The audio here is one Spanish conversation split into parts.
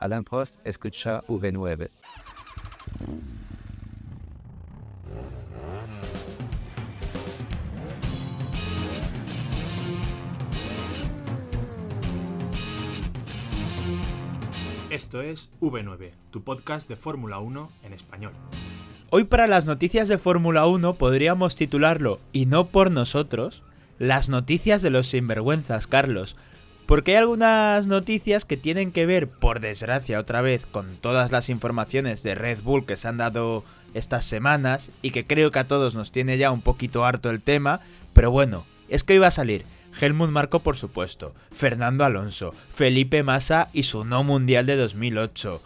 Alan Prost escucha V9. Esto es V9, tu podcast de Fórmula 1 en español. Hoy para las noticias de Fórmula 1 podríamos titularlo, y no por nosotros, las noticias de los sinvergüenzas, Carlos, porque hay algunas noticias que tienen que ver, por desgracia otra vez, con todas las informaciones de Red Bull que se han dado estas semanas y que creo que a todos nos tiene ya un poquito harto el tema, pero bueno, es que iba a salir. Helmut Marco, por supuesto, Fernando Alonso, Felipe Massa y su no mundial de 2008.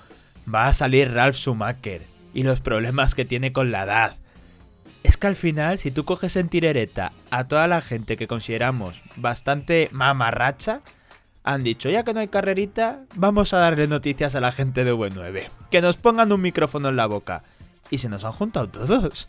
Va a salir Ralf Schumacher y los problemas que tiene con la edad. Es que al final, si tú coges en tirereta a toda la gente que consideramos bastante mamarracha, han dicho, ya que no hay carrerita, vamos a darle noticias a la gente de w 9 Que nos pongan un micrófono en la boca. Y se nos han juntado todos.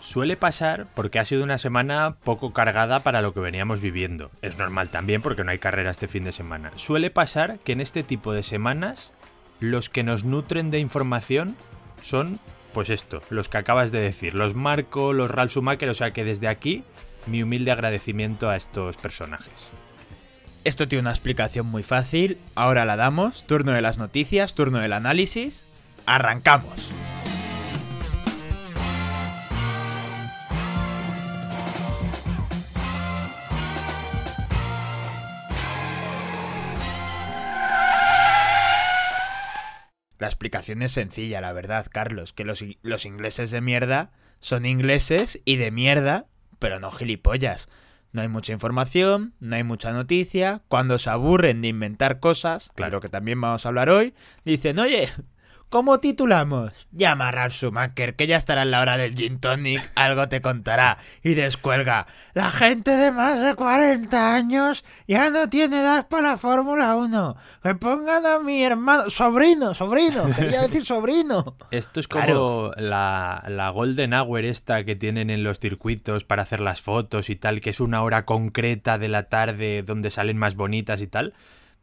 Suele pasar porque ha sido una semana poco cargada para lo que veníamos viviendo. Es normal también porque no hay carrera este fin de semana. Suele pasar que en este tipo de semanas los que nos nutren de información son, pues esto, los que acabas de decir, los Marco, los Ralsumaker, o sea que desde aquí mi humilde agradecimiento a estos personajes. Esto tiene una explicación muy fácil, ahora la damos, turno de las noticias, turno del análisis, arrancamos. La explicación es sencilla, la verdad, Carlos, que los, ingleses de mierda son ingleses y de mierda, pero no gilipollas. No hay mucha información, no hay mucha noticia. Cuando se aburren de inventar cosas, claro que también vamos a hablar hoy, dicen, oye, ¿Cómo titulamos? Llama a Ralph Schumacher, que ya estará en la hora del gin tonic, algo te contará. Y descuelga. La gente de más de 40 años ya no tiene edad para la Fórmula 1. Me pongan a mi hermano... Sobrino, sobrino, quería decir sobrino. Esto es como la, la Golden Hour esta que tienen en los circuitos para hacer las fotos y tal, que es una hora concreta de la tarde donde salen más bonitas y tal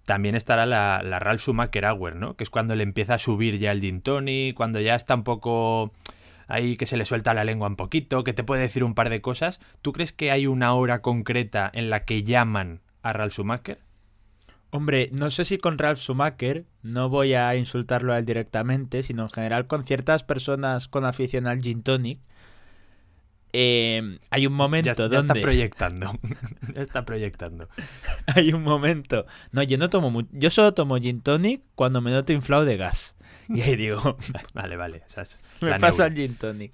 también estará la, la Ralph Schumacher Hour, ¿no? Que es cuando le empieza a subir ya el gin tonic, cuando ya está un poco ahí que se le suelta la lengua un poquito, que te puede decir un par de cosas. ¿Tú crees que hay una hora concreta en la que llaman a Ralph Schumacher? Hombre, no sé si con Ralph Schumacher, no voy a insultarlo a él directamente, sino en general con ciertas personas con afición al gin tonic, Em, hay un momento donde... ya está proyectando. ya está proyectando. hay un momento. No, yo no tomo. Yo solo tomo gin tonic cuando me noto inflado de gas. Y ahí digo. vale, vale. me paso al gin tonic.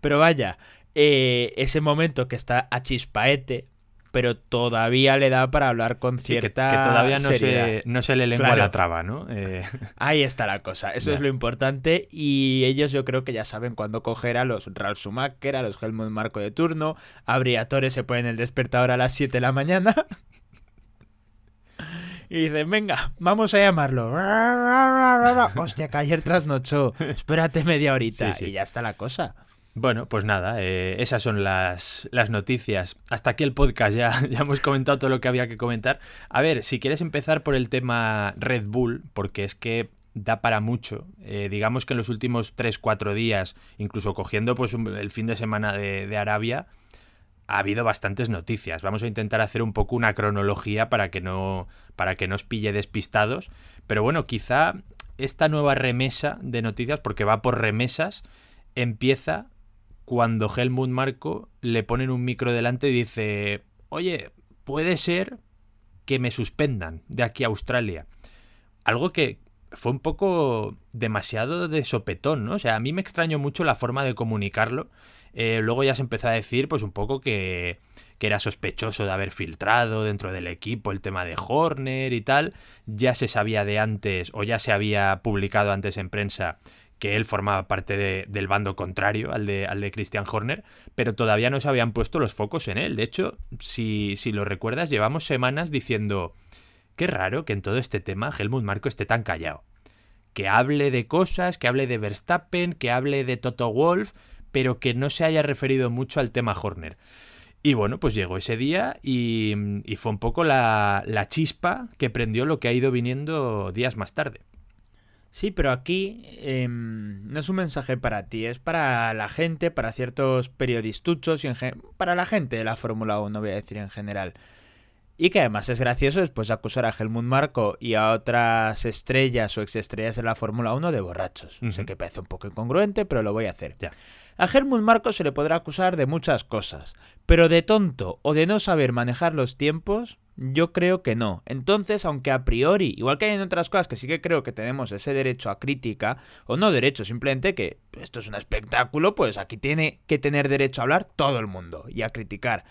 Pero vaya, eh, ese momento que está a chispaete, pero todavía le da para hablar con cierta. Que, todavía no se, no se le lengua la traba, ¿no? Eh, Ahí está la cosa, eso es lo importante. Y ellos, yo creo que ya saben cuándo coger a los Ralph Schumacher, a los Helmut Marco de turno. A Briatore se ponen el despertador a las 7 de la mañana. y dicen, venga, vamos a llamarlo. Hostia, que ayer trasnochó. Espérate media horita. Y ya está la cosa. Bueno, pues nada, eh, esas son las, las, noticias. Hasta aquí el podcast, ya, ya hemos comentado todo lo que había que comentar. A ver, si quieres empezar por el tema Red Bull, porque es que da para mucho. Eh, digamos que en los últimos 3-4 días, incluso cogiendo pues el fin de semana de, de Arabia, ha habido bastantes noticias. Vamos a intentar hacer un poco una cronología para que no, para que no os pille despistados. Pero bueno, quizá esta nueva remesa de noticias, porque va por remesas, empieza cuando Helmut Marco le ponen un micro delante y dice, oye, puede ser que me suspendan de aquí a Australia. Algo que fue un poco demasiado de sopetón, ¿no? O sea, a mí me extrañó mucho la forma de comunicarlo. Eh, luego ya se empezó a decir, pues un poco que, que era sospechoso de haber filtrado dentro del equipo el tema de Horner y tal. Ya se sabía de antes, o ya se había publicado antes en prensa, que él formaba parte del bando contrario al de, al de Christian Horner, pero todavía no se habían puesto los focos en él. De hecho, si, lo recuerdas, llevamos semanas diciendo, qué raro que en todo este tema Helmut Marco esté tan callado. Que hable de cosas, que hable de Verstappen, que hable de Toto Wolf, pero que no se haya referido mucho al tema Horner. Y bueno, pues llegó ese día y, fue un poco la, chispa que prendió lo que ha ido viniendo días más tarde. Sí, pero aquí em, no es un mensaje para ti, es para la gente, para ciertos periodistuchos y para la gente de la Fórmula 1, voy a decir en general. Y que además es gracioso después de acusar a Helmut Marco y a otras estrellas o exestrellas de la Fórmula 1 de borrachos. Sé que parece un poco incongruente, pero lo voy a hacer. A Helmut Marco se le podrá acusar de muchas cosas, pero de tonto o de no saber manejar los tiempos, yo creo que no. Entonces, aunque a priori, igual que hay en otras cosas que sí que creo que tenemos ese derecho a crítica, o no derecho, simplemente que esto es un espectáculo, pues aquí tiene que tener derecho a hablar todo el mundo y a criticar.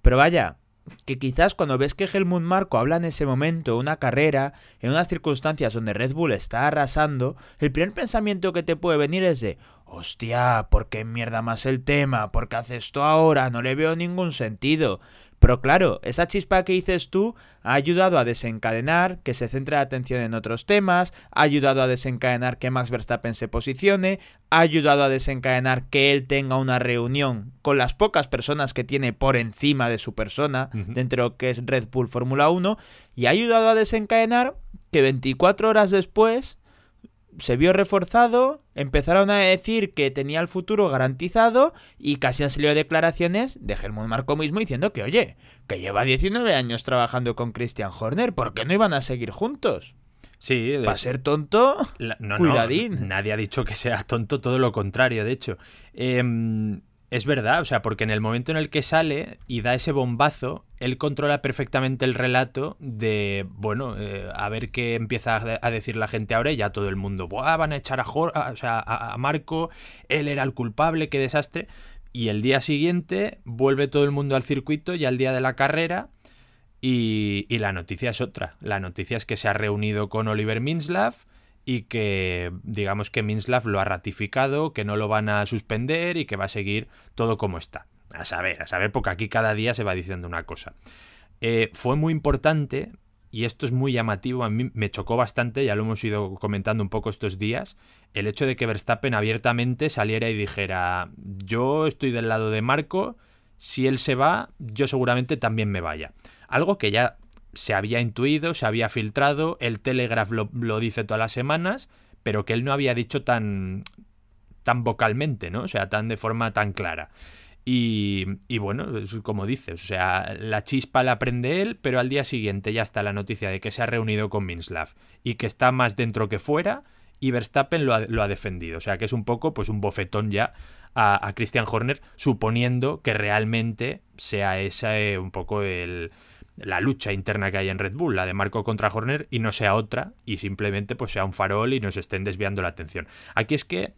Pero vaya, que quizás cuando ves que Helmut Marco habla en ese momento una carrera, en unas circunstancias donde Red Bull está arrasando, el primer pensamiento que te puede venir es de, hostia, ¿por qué mierda más el tema? ¿Por qué hace esto ahora? No le veo ningún sentido. Pero claro, esa chispa que dices tú ha ayudado a desencadenar que se centre la atención en otros temas, ha ayudado a desencadenar que Max Verstappen se posicione, ha ayudado a desencadenar que él tenga una reunión con las pocas personas que tiene por encima de su persona dentro de que es Red Bull Fórmula 1 y ha ayudado a desencadenar que 24 horas después se vio reforzado, empezaron a decir que tenía el futuro garantizado y casi han salido declaraciones de Helmut Marco mismo diciendo que, oye, que lleva 19 años trabajando con Christian Horner, ¿por qué no iban a seguir juntos? Sí, para ser tonto, no, cuidadín. nadie ha dicho que sea tonto, todo lo contrario, de hecho. Em, es verdad, o sea, porque en el momento en el que sale y da ese bombazo, él controla perfectamente el relato de, bueno, eh, a ver qué empieza a, decir la gente ahora y ya todo el mundo, Buah, van a echar a, Marco, él era el culpable, qué desastre. Y el día siguiente vuelve todo el mundo al circuito y al día de la carrera y, y la noticia es otra. La noticia es que se ha reunido con Oliver Minslav y que digamos que Minslav lo ha ratificado, que no lo van a suspender y que va a seguir todo como está. A saber, a saber, porque aquí cada día se va diciendo una cosa. Eh, fue muy importante, y esto es muy llamativo, a mí me chocó bastante, ya lo hemos ido comentando un poco estos días, el hecho de que Verstappen abiertamente saliera y dijera, yo estoy del lado de Marco, si él se va, yo seguramente también me vaya. Algo que ya se había intuido, se había filtrado, el Telegraph lo, dice todas las semanas, pero que él no había dicho tan, tan vocalmente, ¿no? O sea, tan de forma tan clara. Y, y, bueno, como dices, o sea, la chispa la prende él, pero al día siguiente ya está la noticia de que se ha reunido con Minslav y que está más dentro que fuera y Verstappen lo ha, defendido. O sea, que es un poco pues un bofetón ya a, a Christian Horner, suponiendo que realmente sea ese un poco el, la lucha interna que hay en Red Bull, la de Marco contra Horner, y no sea otra, y simplemente pues sea un farol y nos estén desviando la atención. Aquí es que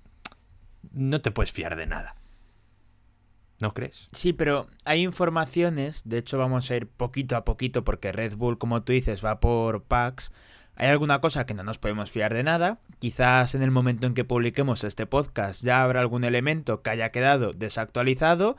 no te puedes fiar de nada. ¿No crees? Sí, pero hay informaciones, de hecho vamos a ir poquito a poquito porque Red Bull, como tú dices, va por packs. Hay alguna cosa que no nos podemos fiar de nada. Quizás en el momento en que publiquemos este podcast ya habrá algún elemento que haya quedado desactualizado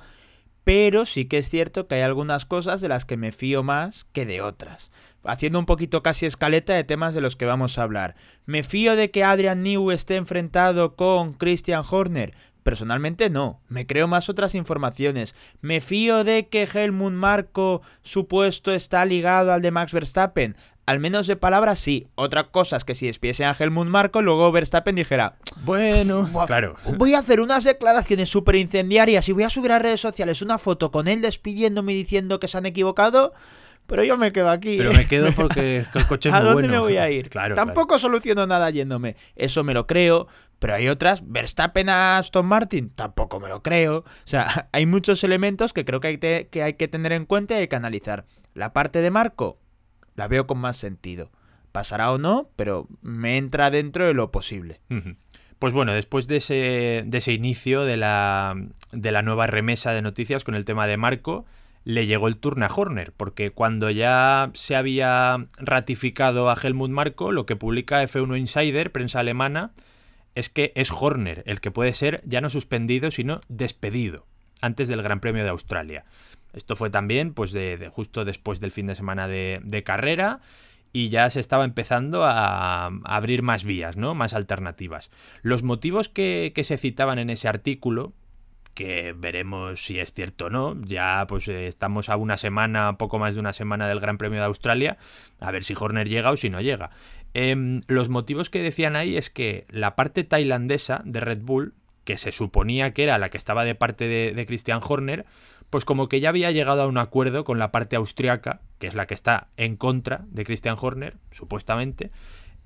pero sí que es cierto que hay algunas cosas de las que me fío más que de otras. Haciendo un poquito casi escaleta de temas de los que vamos a hablar. ¿Me fío de que Adrian New esté enfrentado con Christian Horner? Personalmente no, me creo más otras informaciones. Me fío de que Helmut Marco, supuesto, está ligado al de Max Verstappen al menos de palabras sí. Otra cosa es que si despiese a Helmut Marco, luego Verstappen dijera, bueno, claro. Voy a hacer unas declaraciones súper incendiarias y voy a subir a redes sociales una foto con él despidiéndome y diciendo que se han equivocado. Pero yo me quedo aquí. Pero me quedo porque el coche es ¿A dónde me voy a ir? Claro, Tampoco soluciono nada yéndome. Eso me lo creo. Pero hay otras. Verstappen a Aston Martin. Tampoco me lo creo. O sea, hay muchos elementos que creo que hay, que, hay que tener en cuenta y hay que analizar. La parte de Marco, la veo con más sentido. Pasará o no, pero me entra dentro de lo posible. Pues bueno, después de ese, de ese inicio de la, de la nueva remesa de noticias con el tema de Marco, le llegó el turno a Horner, porque cuando ya se había ratificado a Helmut Marco, lo que publica F1 Insider, prensa alemana, es que es Horner el que puede ser ya no suspendido, sino despedido antes del Gran Premio de Australia. Esto fue también pues de, justo después del fin de semana de, carrera y ya se estaba empezando a abrir más vías, ¿no? Más alternativas. Los motivos que, se citaban en ese artículo, que veremos si es cierto o no, ya pues eh, estamos a una semana, poco más de una semana del Gran Premio de Australia, a ver si Horner llega o si no llega. Em, los motivos que decían ahí es que la parte tailandesa de Red Bull, que se suponía que era la que estaba de parte de, de Christian Horner, pues como que ya había llegado a un acuerdo con la parte austriaca, que es la que está en contra de Christian Horner, supuestamente,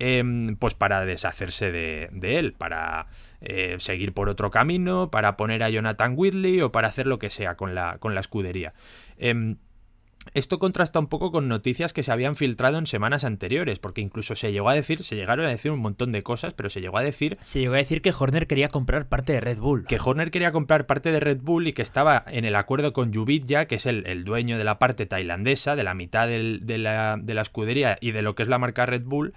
em, pues para deshacerse de, él, para eh, seguir por otro camino, para poner a Jonathan Whitley o para hacer lo que sea con la, con la escudería. Em, esto contrasta un poco con noticias que se habían filtrado en semanas anteriores, porque incluso se llegó a decir, se llegaron a decir un montón de cosas, pero se llegó a decir... Se llegó a decir que Horner quería comprar parte de Red Bull. Que Horner quería comprar parte de Red Bull y que estaba en el acuerdo con ya que es el, dueño de la parte tailandesa, de la mitad de, la, escudería y de lo que es la marca Red Bull,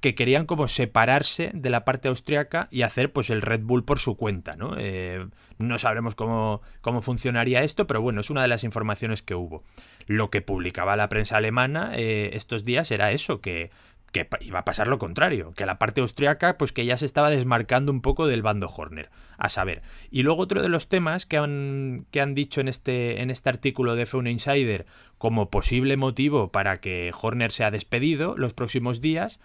que querían como separarse de la parte austriaca y hacer pues el Red Bull por su cuenta, ¿no? Eh, no sabremos cómo, cómo funcionaría esto, pero bueno, es una de las informaciones que hubo lo que publicaba la prensa alemana eh, estos días era eso, que, iba a pasar lo contrario, que la parte austriaca pues que ya se estaba desmarcando un poco del bando Horner, a saber. Y luego otro de los temas que han, que han dicho en este, en este artículo de F1 Insider como posible motivo para que Horner sea despedido los próximos días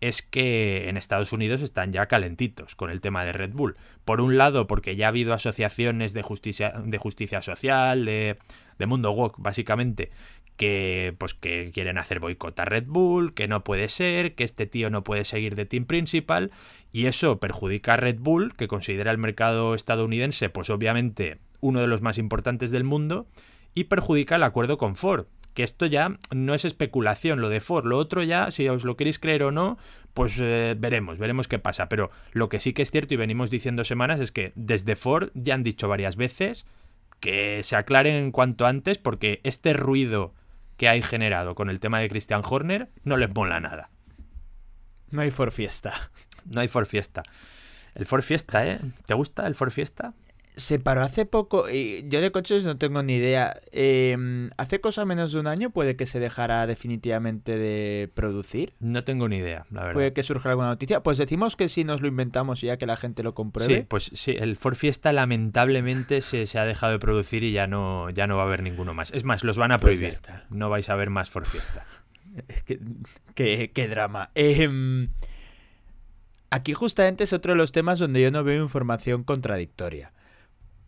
es que en Estados Unidos están ya calentitos con el tema de Red Bull. Por un lado, porque ya ha habido asociaciones de justicia, de justicia social, de, de Mundo Wok, básicamente, que pues que quieren hacer boicot a Red Bull, que no puede ser, que este tío no puede seguir de team principal y eso perjudica a Red Bull, que considera el mercado estadounidense pues obviamente uno de los más importantes del mundo y perjudica el acuerdo con Ford, que esto ya no es especulación lo de Ford, lo otro ya si os lo queréis creer o no, pues eh, veremos, veremos qué pasa, pero lo que sí que es cierto y venimos diciendo semanas es que desde Ford ya han dicho varias veces que se aclaren cuanto antes porque este ruido que hay generado con el tema de Christian Horner no les mola nada. No hay for fiesta. No hay for fiesta. El for fiesta, ¿eh? ¿Te gusta el for fiesta? se paró hace poco. Y yo de coches no tengo ni idea. Em, ¿Hace cosa menos de un año puede que se dejara definitivamente de producir? No tengo ni idea, la verdad. Puede que surja alguna noticia. Pues decimos que sí nos lo inventamos ya que la gente lo compruebe. Sí, pues sí, el Ford Fiesta lamentablemente se, ha dejado de producir y ya no, ya no va a haber ninguno más. Es más, los van a pues prohibir. no vais a ver más Ford Fiesta. qué, drama. Em, aquí justamente es otro de los temas donde yo no veo información contradictoria.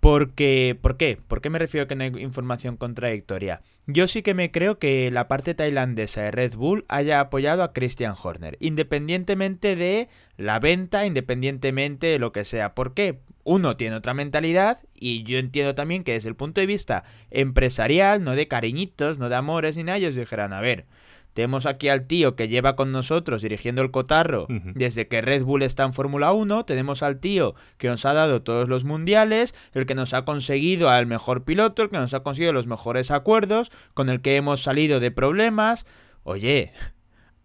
Porque, ¿Por qué? ¿Por qué me refiero a que no hay información contradictoria? Yo sí que me creo que la parte tailandesa de Red Bull haya apoyado a Christian Horner, independientemente de la venta, independientemente de lo que sea. ¿Por qué? Uno tiene otra mentalidad y yo entiendo también que desde el punto de vista empresarial, no de cariñitos, no de amores ni nada, ellos dijeran, a ver, tenemos aquí al tío que lleva con nosotros dirigiendo el cotarro desde que Red Bull está en Fórmula 1. Tenemos al tío que nos ha dado todos los mundiales, el que nos ha conseguido al mejor piloto, el que nos ha conseguido los mejores acuerdos, con el que hemos salido de problemas. Oye,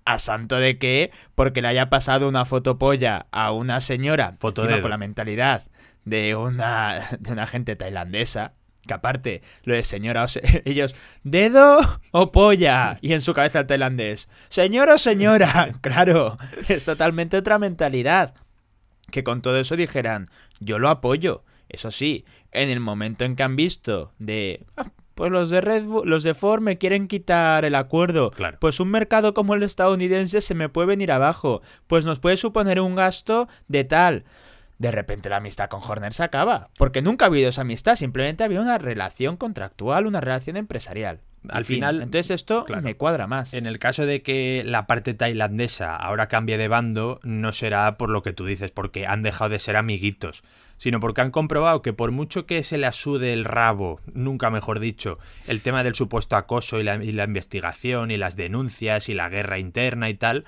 a santo de qué? porque le haya pasado una fotopolla a una señora con la mentalidad de una, de una gente tailandesa que aparte, lo de señora ellos, dedo o polla. Y en su cabeza el tailandés, señor o señora. Claro, es totalmente otra mentalidad. Que con todo eso dijeran, yo lo apoyo. Eso sí, en el momento en que han visto de... Ah, pues los de Red Bull, los de Ford me quieren quitar el acuerdo. Pues un mercado como el estadounidense se me puede venir abajo. Pues nos puede suponer un gasto de tal de repente la amistad con Horner se acaba. Porque nunca ha habido esa amistad, simplemente había una relación contractual, una relación empresarial. Al final. Entonces esto me cuadra más. En el caso de que la parte tailandesa ahora cambie de bando, no será por lo que tú dices, porque han dejado de ser amiguitos, sino porque han comprobado que por mucho que se le asude el rabo, nunca mejor dicho, el tema del supuesto acoso y la investigación y las denuncias y la guerra interna y tal,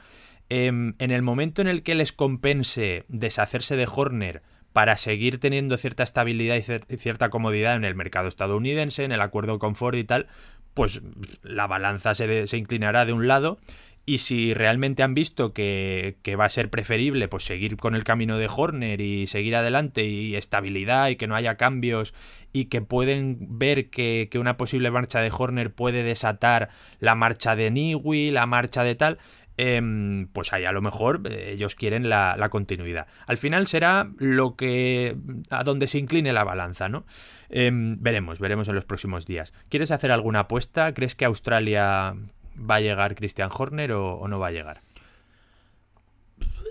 Em, en el momento en el que les compense deshacerse de Horner para seguir teniendo cierta estabilidad y cierta comodidad en el mercado estadounidense, en el acuerdo con Ford y tal, pues la balanza se, inclinará de un lado y si realmente han visto que, va a ser preferible pues, seguir con el camino de Horner y seguir adelante y estabilidad y que no haya cambios y que pueden ver que, que una posible marcha de Horner puede desatar la marcha de Niwi, la marcha de tal, Em, pues ahí a lo mejor eh, ellos quieren la, continuidad. Al final será lo que. a donde se incline la balanza, ¿no? Em, veremos, veremos en los próximos días. ¿Quieres hacer alguna apuesta? ¿Crees que Australia va a llegar Christian Horner o, no va a llegar?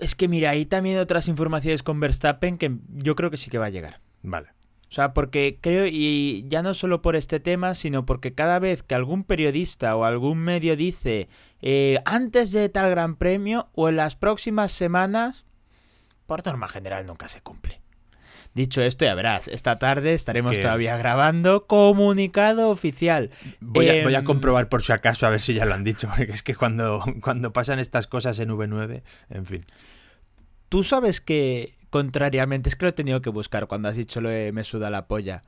Es que mira, ahí también otras informaciones con Verstappen que yo creo que sí que va a llegar. Vale. O sea, porque creo, y ya no solo por este tema, sino porque cada vez que algún periodista o algún medio dice eh, antes de tal gran premio o en las próximas semanas, por norma general nunca se cumple. Dicho esto, ya verás, esta tarde estaremos todavía grabando comunicado oficial. Voy, a, voy, a, em, comprobar por si acaso a ver si ya lo han dicho, porque es que cuando, cuando pasan estas cosas en V9, en fin. ¿Tú sabes que Contrariamente, es que lo he tenido que buscar cuando has dicho lo de me suda la polla.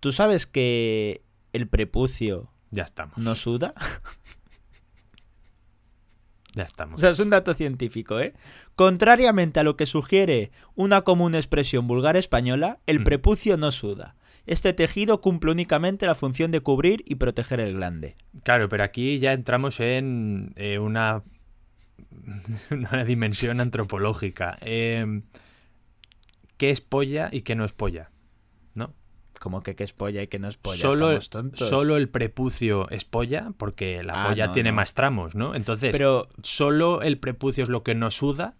¿Tú sabes que el prepucio. Ya estamos. ¿No suda? ya estamos. O sea, es un dato científico, ¿eh? Contrariamente a lo que sugiere una común expresión vulgar española, el mm. prepucio no suda. Este tejido cumple únicamente la función de cubrir y proteger el glande. Claro, pero aquí ya entramos en eh, una, una dimensión antropológica. Eh, qué es polla y qué no es polla. ¿No? Como que qué es polla y qué no es polla. Solo, solo el prepucio es polla, porque la ah, polla tiene más tramos, ¿no? Entonces, Pero... solo el prepucio es lo que no suda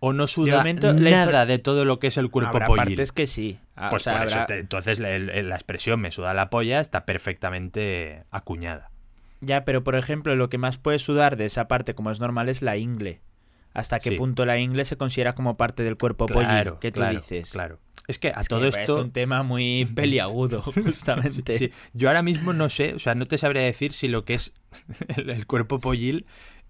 o no suda nada de todo lo que es el cuerpo habrá es que sí. Ah, pues por eso entonces la, la, expresión me suda la polla está perfectamente acuñada. Ya, pero por ejemplo, lo que más puede sudar de esa parte, como es normal, es la ingle hasta qué punto la ingle se considera como parte del cuerpo pollil. que claro, dices. Claro. Es que a todo esto. Es un tema muy peliagudo, justamente. Yo ahora mismo no sé, o sea, no te sabría decir si lo que es el, cuerpo pollil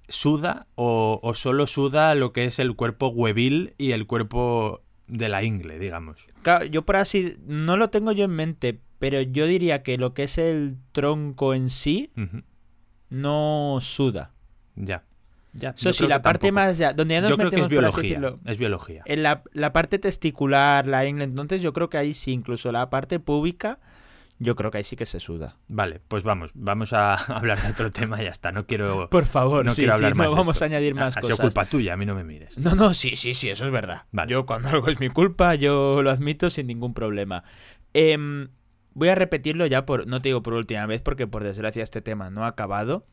suda o, solo suda lo que es el cuerpo huevil y el cuerpo de la ingle, digamos. Claro, yo por así. No lo tengo yo en mente, pero yo diría que lo que es el tronco en sí no suda. Ya. Ya. Yo sí, la parte más donde ya creo que es biología. es biología. En la, parte testicular, la ingle, entonces yo creo que ahí sí, incluso la parte pública, yo creo que ahí sí que se suda. Vale, pues vamos, vamos a hablar de otro tema ya está. No quiero. Por favor, no quiero hablar más No vamos a añadir más cosas. Ha culpa tuya, a mí no me mires. No, no, sí, sí, sí, eso es verdad. Yo cuando algo es mi culpa, yo lo admito sin ningún problema. Em, voy a repetirlo ya por, no te digo por última vez, porque por desgracia este tema no ha acabado.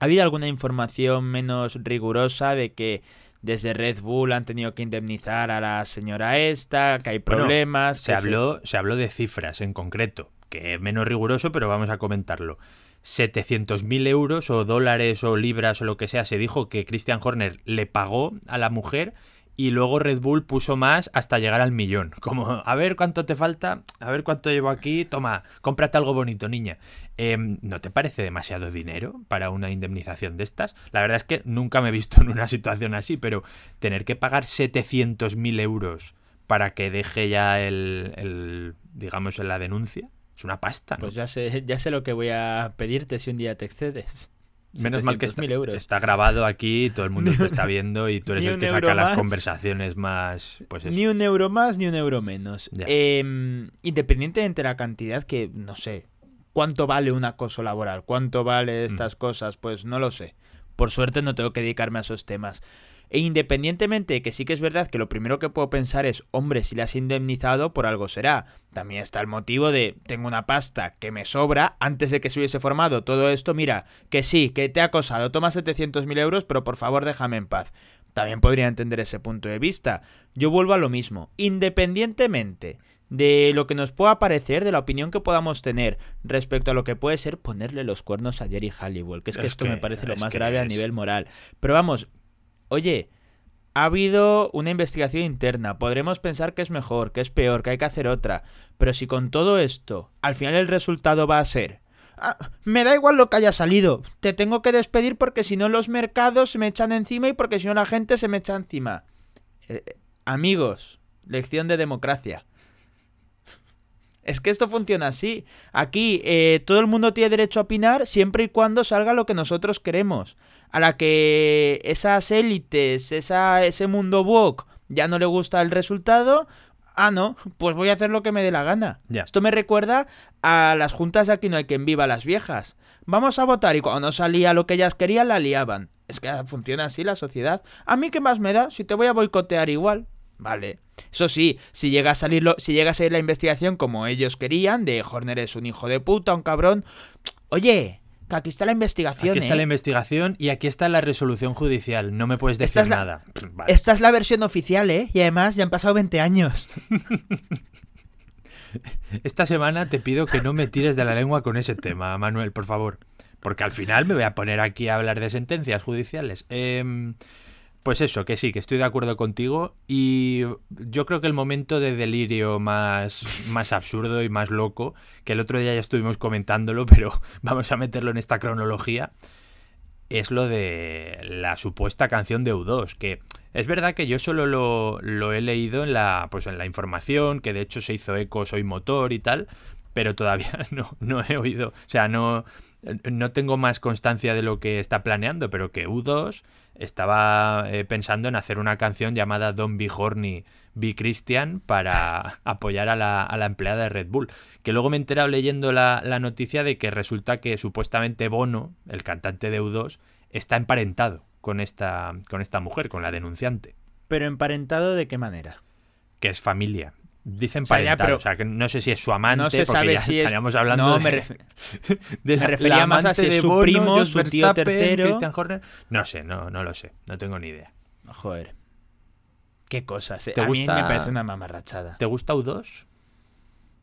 ¿Ha habido alguna información menos rigurosa de que desde Red Bull han tenido que indemnizar a la señora esta, que hay problemas? se, habló, se habló de cifras en concreto, que es menos riguroso, pero vamos a comentarlo. 700.000 euros o dólares o libras o lo que sea, se dijo que Christian Horner le pagó a la mujer y luego Red Bull puso más hasta llegar al millón. Como, a ver cuánto te falta, a ver cuánto llevo aquí, toma, cómprate algo bonito, niña. Em, ¿No te parece demasiado dinero para una indemnización de estas? La verdad es que nunca me he visto en una situación así, pero tener que pagar 700.000 euros para que deje ya el, el, digamos, la denuncia, es una pasta. Pues ya sé, ya sé lo que voy a pedirte si un día te excedes. Menos mal que está, euros. está grabado aquí, todo el mundo te está viendo y tú eres el que saca las conversaciones más. Pues Ni un euro más ni un euro menos. Em, independientemente de la cantidad que, no sé, cuánto vale un acoso laboral, cuánto vale mm. estas cosas, pues no lo sé. Por suerte no tengo que dedicarme a esos temas. E independientemente de que sí que es verdad que lo primero que puedo pensar es, hombre, si le has indemnizado, por algo será. También está el motivo de, tengo una pasta que me sobra, antes de que se hubiese formado todo esto, mira, que sí, que te ha acosado, toma 700.000 euros, pero por favor déjame en paz. También podría entender ese punto de vista. Yo vuelvo a lo mismo. Independientemente de lo que nos pueda parecer, de la opinión que podamos tener respecto a lo que puede ser ponerle los cuernos a Jerry Halliwell, que es, que esto me parece lo más grave a nivel moral. Pero vamos, oye, ha habido una investigación interna, podremos pensar que es mejor, que es peor, que hay que hacer otra, pero si con todo esto, al final el resultado va a ser... Ah, me da igual lo que haya salido, te tengo que despedir porque si no los mercados se me echan encima y porque si no la gente se me echa encima. Eh, eh, amigos, lección de democracia. Es que esto funciona así. Aquí eh, todo el mundo tiene derecho a opinar siempre y cuando salga lo que nosotros queremos. A la que esas élites, esa, ese mundo book ya no le gusta el resultado, ah, no, pues voy a hacer lo que me dé la gana. Esto me recuerda a las juntas de aquí no hay quien viva las viejas. Vamos a votar y cuando no salía lo que ellas querían, la liaban. Es que funciona así la sociedad. A mí qué más me da si te voy a boicotear igual. Vale. Eso sí, si llega a salir si llega a salir la investigación como ellos querían, de Horner es un hijo de puta, un cabrón. Oye, aquí está la investigación. Aquí está la ¿eh? investigación y aquí está la resolución judicial. No me puedes decir nada. Esta es la versión oficial, ¿eh? Y además ya han pasado 20 años. esta semana te pido que no me tires de la lengua con ese tema, Manuel, por favor. Porque al final me voy a poner aquí a hablar de sentencias judiciales. Eh. Pues eso, que sí, que estoy de acuerdo contigo. Y yo creo que el momento de delirio más, más absurdo y más loco, que el otro día ya estuvimos comentándolo, pero vamos a meterlo en esta cronología, es lo de la supuesta canción de U2, que es verdad que yo solo lo, lo he leído en la, pues en la información, que de hecho se hizo eco Soy Motor y tal, pero todavía no, no he oído, o sea, no, no tengo más constancia de lo que está planeando, pero que U2 estaba eh, pensando en hacer una canción llamada Don't Be Horny, Be Christian para apoyar a la, empleada de Red Bull. Que luego me he enterado leyendo la, noticia de que resulta que supuestamente Bono, el cantante de U2, está emparentado con esta, con esta mujer, con la denunciante. ¿Pero emparentado de qué manera? Que es familia. Dicen parental, o sea, que no sé si es su amante, no porque sabe ya estaríamos hablando de, me, de refería a su primo, su tío tercero. Christian Horner. No sé, no, no lo sé, no tengo ni idea. Joder. Qué cosas, eh. a mí me parece una mamarrachada. ¿Te gusta U2?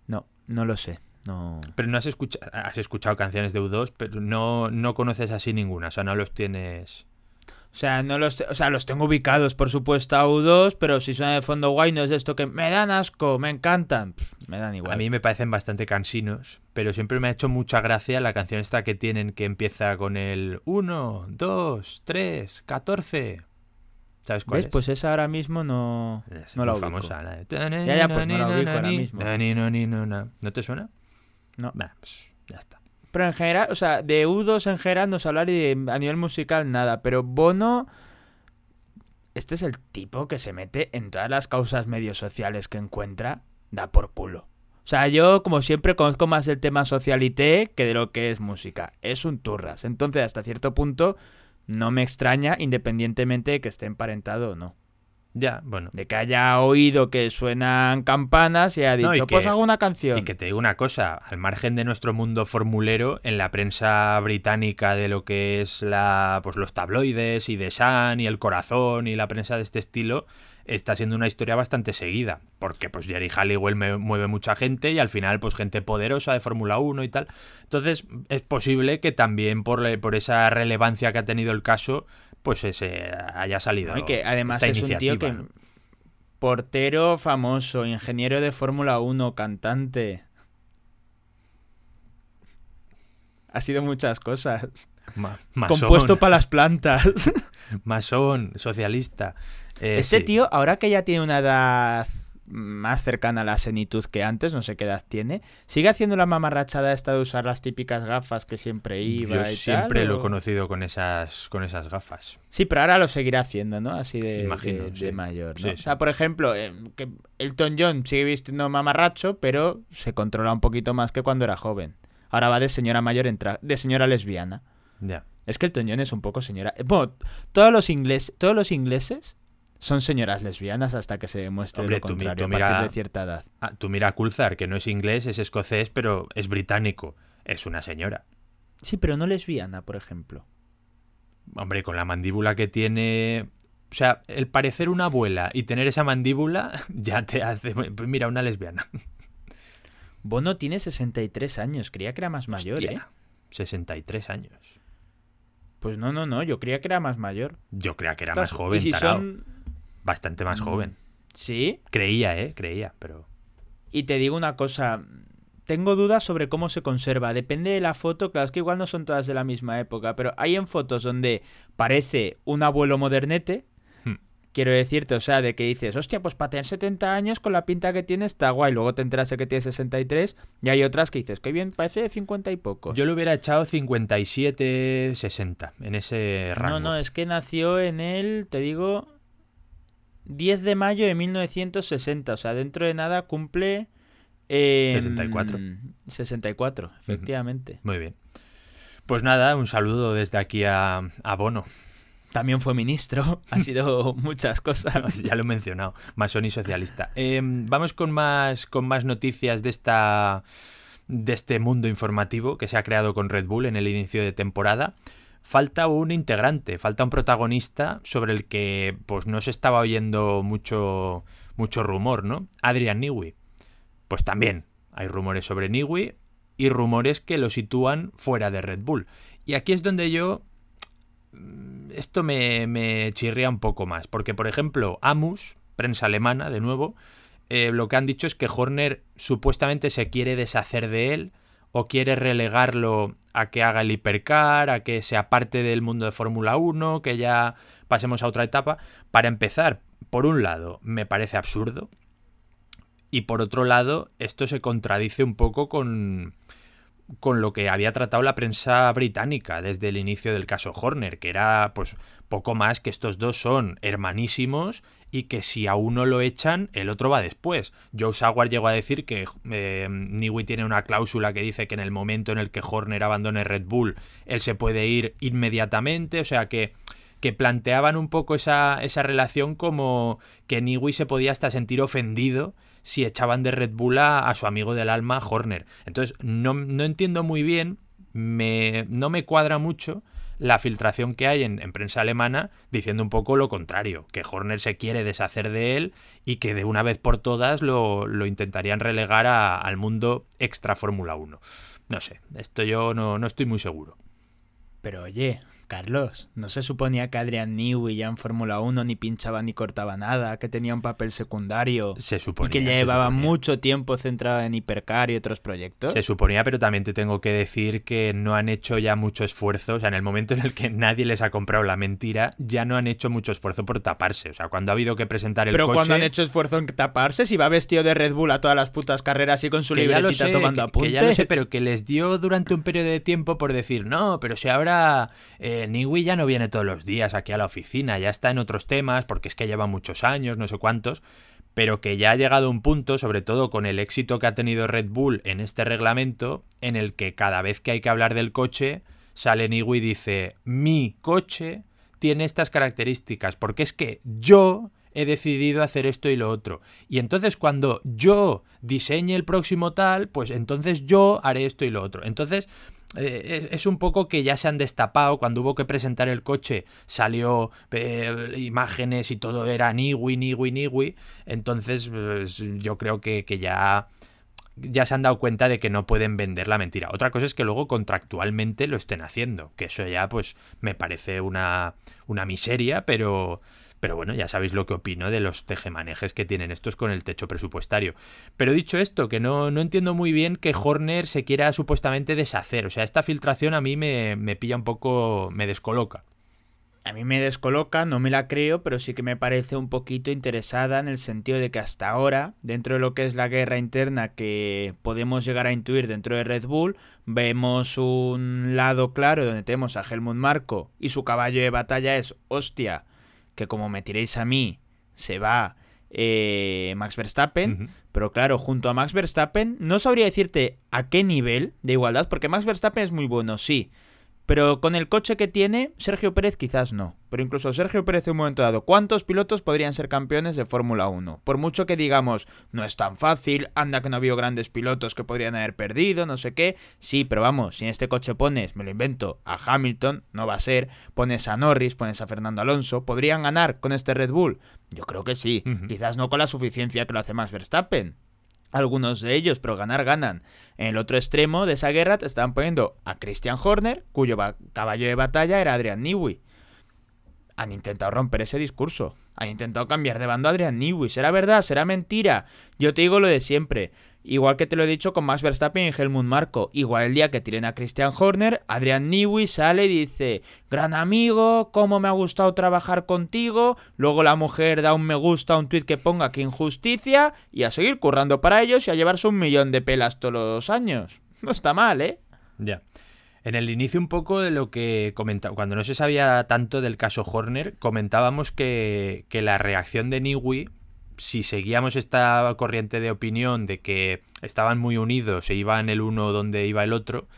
No, no lo sé. No. Pero no has escuchado, has escuchado canciones de U2, pero no, no conoces así ninguna, o sea, no los tienes... O sea, no los, los tengo ubicados, por supuesto, a U2, pero si suena de fondo guay, no es esto que me dan asco, me encantan, me dan igual. A mí me parecen bastante cansinos, pero siempre me ha hecho mucha gracia la canción esta que tienen que empieza con el 1, 2, 3, 14. ¿Sabes cuál Es? Pues esa ahora mismo no, no la ubico. famosa, Ya, ya, pues no la ubico ahora mismo. ¿No te suena? No. Pues, ya está. Pero en general, o sea, de U2 en general no se hablar y a nivel musical nada. Pero Bono. Este es el tipo que se mete en todas las causas medios sociales que encuentra, da por culo. O sea, yo, como siempre, conozco más el tema socialité que de lo que es música. Es un turras. Entonces, hasta cierto punto, no me extraña, independientemente de que esté emparentado o no. Ya, bueno. De que haya oído que suenan campanas y ha dicho, pues hago una canción. Y que te digo una cosa, al margen de nuestro mundo formulero, en la prensa británica de lo que es la, pues los tabloides y de Sun y El Corazón y la prensa de este estilo, está siendo una historia bastante seguida. Porque pues Jerry Halliwell mueve mucha gente y al final pues gente poderosa de Fórmula 1 y tal. Entonces es posible que también por, por esa relevancia que ha tenido el caso pues ese haya salido. además es un tío que portero famoso, ingeniero de Fórmula 1, cantante. Ha sido muchas cosas. Compuesto para las plantas. Masón, socialista. Eh, este tío, ahora que ya tiene una edad más cercana a la senitud que antes, no sé qué edad tiene. ¿Sigue haciendo la mamarrachada esta de usar las típicas gafas que siempre iba Yo siempre lo he conocido con esas, con esas gafas. Sí, pero ahora lo seguirá haciendo, ¿no? Así de, mayor, ¿no? O sea, por ejemplo, el eh, que Elton John sigue vistiendo mamarracho, pero se controla un poquito más que cuando era joven. Ahora va de señora mayor entra de señora lesbiana. Ya. Es que el Toñón es un poco señora. Eh, bueno, todos los ingleses, todos los ingleses son señoras lesbianas hasta que se demuestre lo contrario a partir de cierta edad. Ah, tú mira a que no es inglés, es escocés, pero es británico. Es una señora. Sí, pero no lesbiana, por ejemplo. Hombre, con la mandíbula que tiene... O sea, el parecer una abuela y tener esa mandíbula ya te hace... mira, una lesbiana. Bono tiene 63 años, creía que era más mayor, ¿eh? 63 años. Pues no, no, no, yo creía que era más mayor. Yo creía que era más joven, Bastante más mm. joven. ¿Sí? Creía, ¿eh? Creía, pero... Y te digo una cosa, tengo dudas sobre cómo se conserva. Depende de la foto, claro, es que igual no son todas de la misma época, pero hay en fotos donde parece un abuelo modernete. Hmm. Quiero decirte, o sea, de que dices, hostia, pues para tener 70 años con la pinta que tiene está guay. Luego te enteras de que tiene 63 y hay otras que dices, Qué bien, parece de 50 y poco. Yo le hubiera echado 57, 60 en ese rango. No, no, es que nació en el, te digo, 10 de mayo de 1960, o sea, dentro de nada cumple... 64. Em, 64, efectivamente. Muy bien. Pues nada, un saludo desde aquí a, a Bono. También fue ministro, ha sido muchas cosas. ya lo he mencionado, masón y socialista. Em, vamos con más, con más noticias de esta de este mundo informativo que se ha creado con Red Bull en el inicio de temporada falta un integrante, falta un protagonista sobre el que pues no se estaba oyendo mucho, mucho rumor, ¿no? Adrian Newey. Pues también hay rumores sobre Newey y rumores que lo sitúan fuera de Red Bull. Y aquí es donde yo... Mm, esto me, me chirría un poco más, porque por ejemplo, Amus, prensa alemana, de nuevo, eh, lo que han dicho es que Horner supuestamente se quiere deshacer de él o quiere relegarlo a que haga el hipercar, a que sea parte del mundo de Fórmula 1, que ya pasemos a otra etapa. Para empezar, por un lado, me parece absurdo. Y por otro lado, esto se contradice un poco con, con lo que había tratado la prensa británica desde el inicio del caso Horner, que era pues poco más que estos dos son hermanísimos y que si a uno lo echan, el otro va después. Joe Sauer llegó a decir que eh, niwi tiene una cláusula que dice que en el momento en el que Horner abandone Red Bull, él se puede ir inmediatamente, o sea que que planteaban un poco esa, esa relación como que niwi se podía hasta sentir ofendido si echaban de Red Bull a, su amigo del alma, Horner. Entonces, no, no entiendo muy bien, me, no me cuadra mucho, la filtración que hay en, prensa alemana diciendo un poco lo contrario, que Horner se quiere deshacer de él y que de una vez por todas lo, intentarían relegar al mundo extra Fórmula 1. No sé, esto yo no, no estoy muy seguro. Pero oye, Carlos, ¿no se suponía que Adrian Newey ya en Fórmula 1 ni pinchaba ni cortaba nada, que tenía un papel secundario? Se suponía. Y que llevaba mucho tiempo centrado en Hipercar y otros proyectos. Se suponía, pero también te tengo que decir que no han hecho ya mucho esfuerzo. O sea, en el momento en el que nadie les ha comprado la mentira, ya no han hecho mucho esfuerzo por taparse. O sea, cuando ha habido que presentar el coche. Pero cuando han hecho esfuerzo en taparse, si va vestido de Red Bull a todas las putas carreras y con su libretita está tomando a apuntes. Que ya sé, pero que les dio durante un periodo de tiempo por decir, no, pero si ahora. Eh, ya no viene todos los días aquí a la oficina, ya está en otros temas, porque es que lleva muchos años, no sé cuántos, pero que ya ha llegado un punto, sobre todo con el éxito que ha tenido Red Bull en este reglamento, en el que cada vez que hay que hablar del coche, sale Niwi y dice, mi coche tiene estas características, porque es que yo he decidido hacer esto y lo otro. Y entonces cuando yo diseñe el próximo tal, pues entonces yo haré esto y lo otro. Entonces... Eh, es, un poco que ya se han destapado. Cuando hubo que presentar el coche, salió eh, imágenes y todo era niwi, niwi, niwi. Entonces, pues, yo creo que, que ya ya se han dado cuenta de que no pueden vender la mentira. Otra cosa es que luego contractualmente lo estén haciendo, que eso ya pues me parece una, una miseria, pero pero bueno, ya sabéis lo que opino de los tejemanejes que tienen estos con el techo presupuestario. Pero dicho esto, que no, no entiendo muy bien que Horner se quiera supuestamente deshacer. O sea, esta filtración a mí me, me pilla un poco, me descoloca. A mí me descoloca, no me la creo, pero sí que me parece un poquito interesada en el sentido de que hasta ahora, dentro de lo que es la guerra interna que podemos llegar a intuir dentro de Red Bull, vemos un lado claro donde tenemos a Helmut Marco y su caballo de batalla es, hostia, que como me tiréis a mí, se va eh, Max Verstappen. Pero claro, junto a Max Verstappen, no sabría decirte a qué nivel de igualdad, porque Max Verstappen es muy bueno, sí. Pero con el coche que tiene, Sergio Pérez quizás no. Pero incluso Sergio Pérez en un momento dado, ¿cuántos pilotos podrían ser campeones de Fórmula 1? Por mucho que digamos, no es tan fácil, anda que no vio grandes pilotos que podrían haber perdido, no sé qué. Sí, pero vamos, si en este coche pones, me lo invento, a Hamilton, no va a ser, pones a Norris, pones a Fernando Alonso, ¿podrían ganar con este Red Bull? Yo creo que sí, quizás no con la suficiencia que lo hace más Verstappen, algunos de ellos, pero ganar ganan. En el otro extremo de esa guerra te estaban poniendo a Christian Horner, cuyo caballo de batalla era Adrian Newey. Han intentado romper ese discurso. Han intentado cambiar de bando a Adrian Newey. ¿Será verdad? ¿Será mentira? Yo te digo lo de siempre. Igual que te lo he dicho con Max Verstappen y Helmut Marco. Igual el día que tiren a Christian Horner, Adrian Newey sale y dice: Gran amigo, cómo me ha gustado trabajar contigo. Luego la mujer da un me gusta a un tweet que ponga que injusticia. Y a seguir currando para ellos y a llevarse un millón de pelas todos los años. No está mal, ¿eh? Ya. En el inicio un poco de lo que comentaba, cuando no se sabía tanto del caso Horner, comentábamos que, la reacción de Niwi, si seguíamos esta corriente de opinión de que estaban muy unidos, e iban el uno donde iba el otro,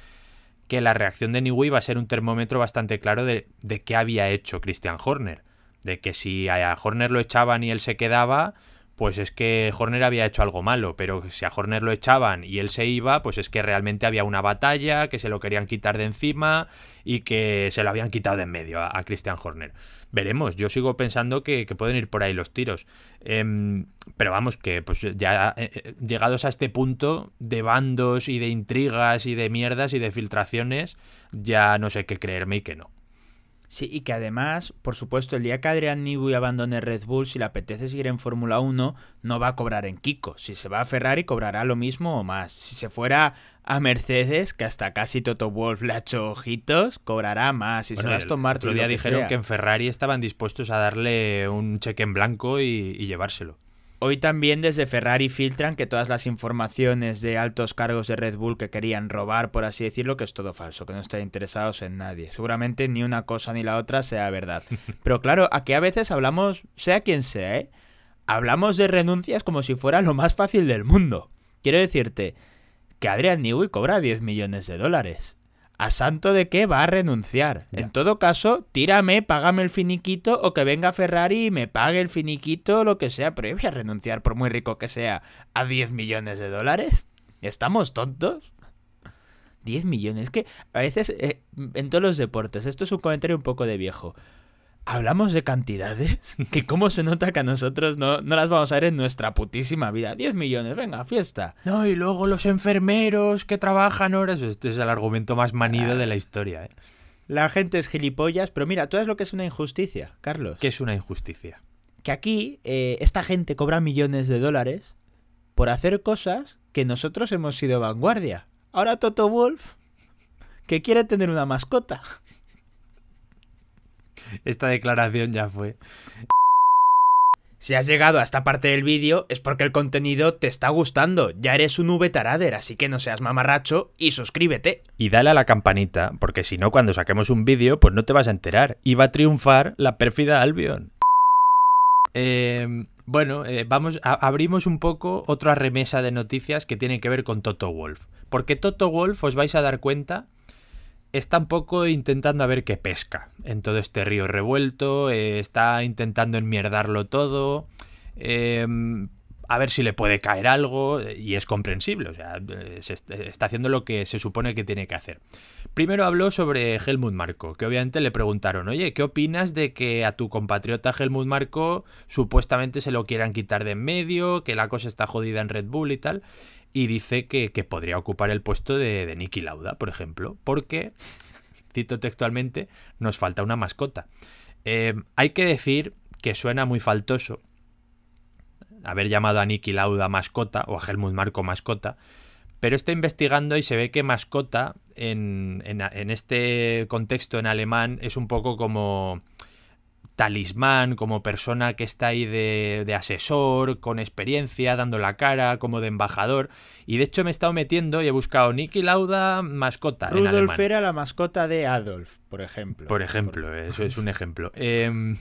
que la reacción de Niwi iba a ser un termómetro bastante claro de, de qué había hecho Christian Horner. De que si a Horner lo echaban y él se quedaba, pues es que Horner había hecho algo malo, pero si a Horner lo echaban y él se iba, pues es que realmente había una batalla, que se lo querían quitar de encima y que se lo habían quitado de en medio a, cristian Christian Horner. Veremos, yo sigo pensando que, pueden ir por ahí los tiros. Em, pero vamos, que pues ya eh, eh, llegados a este punto de bandos y de intrigas y de mierdas y de filtraciones, ya no sé qué creerme y qué no. Sí, y que además, por supuesto, el día que Adrián Newey abandone Red Bull, si le apetece seguir en Fórmula 1, no va a cobrar en Kiko. Si se va a Ferrari, cobrará lo mismo o más. Si se fuera a Mercedes, que hasta casi Toto Wolf le ha hecho ojitos, cobrará más. Y bueno, se vas a El otro día dijeron que en Ferrari estaban dispuestos a darle un cheque en blanco y llevárselo. Hoy también desde Ferrari filtran que todas las informaciones de altos cargos de Red Bull que querían robar, por así decirlo, que es todo falso, que no están interesados en nadie. Seguramente ni una cosa ni la otra sea verdad. Pero claro, aquí a veces hablamos, sea quien sea, ¿eh? hablamos de renuncias como si fuera lo más fácil del mundo. Quiero decirte que Adrian Newey cobra 10 millones de dólares. ¿A santo de qué va a renunciar? En todo caso, tírame, págame el finiquito o que venga Ferrari y me pague el finiquito, lo que sea, pero yo voy a renunciar, por muy rico que sea, a 10 millones de dólares. ¿Estamos tontos? 10 millones, es que a veces eh, en todos los deportes, esto es un comentario un poco de viejo, hablamos de cantidades que cómo se nota que a nosotros no, las vamos a ver en nuestra putísima vida. 10 millones, venga, fiesta. No, y luego los enfermeros que trabajan horas. Este es el argumento más manido de la historia. ¿eh? La gente es gilipollas, pero mira, tú sabes lo que es una injusticia, Carlos. ¿Qué es una injusticia? Que aquí eh, esta gente cobra millones de dólares por hacer cosas que nosotros hemos sido vanguardia. Ahora Toto Wolf, que quiere tener una mascota. Esta declaración ya fue. Si has llegado a esta parte del vídeo es porque el contenido te está gustando. Ya eres un V-Tarader, así que no seas mamarracho y suscríbete. Y dale a la campanita, porque si no, cuando saquemos un vídeo, pues no te vas a enterar. Y va a triunfar la pérfida Albion. Em, bueno, eh, vamos, abrimos un poco otra remesa de noticias que tiene que ver con Toto Wolf. Porque Toto Wolf, os vais a dar cuenta está un poco intentando a ver qué pesca en todo este río revuelto, eh, está intentando enmierdarlo todo, em, a ver si le puede caer algo, eh, y es comprensible, o sea, eh, está haciendo lo que se supone que tiene que hacer. Primero habló sobre Helmut Marco, que obviamente le preguntaron, oye, ¿qué opinas de que a tu compatriota Helmut Marco supuestamente se lo quieran quitar de en medio, que la cosa está jodida en Red Bull y tal? y dice que, podría ocupar el puesto de, de Nicky Lauda, por ejemplo, porque, cito textualmente, nos falta una mascota. Eh, hay que decir que suena muy faltoso haber llamado a Nicky Lauda mascota o a Helmut Marco mascota, pero está investigando y se ve que mascota en este contexto en alemán es un poco como talismán, como persona que está ahí de, asesor, con experiencia, dando la cara, como de embajador. Y de hecho me he estado metiendo y he buscado Nicky Lauda mascota. Rudolf en era la mascota de Adolf, por ejemplo. Por ejemplo, eso es un ejemplo. Em,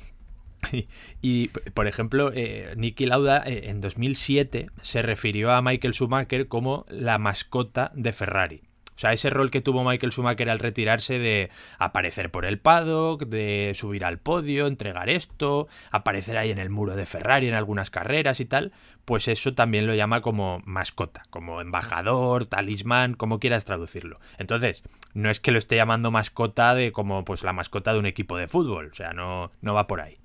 y, por ejemplo, eh, Lauda eh, en 2007 se refirió a Michael Schumacher como la mascota de Ferrari. O sea, ese rol que tuvo Michael Schumacher al retirarse de aparecer por el paddock, de subir al podio, entregar esto, aparecer ahí en el muro de Ferrari en algunas carreras y tal, pues eso también lo llama como mascota, como embajador, talismán, como quieras traducirlo. Entonces, no es que lo esté llamando mascota de como pues la mascota de un equipo de fútbol, o sea, no, no va por ahí.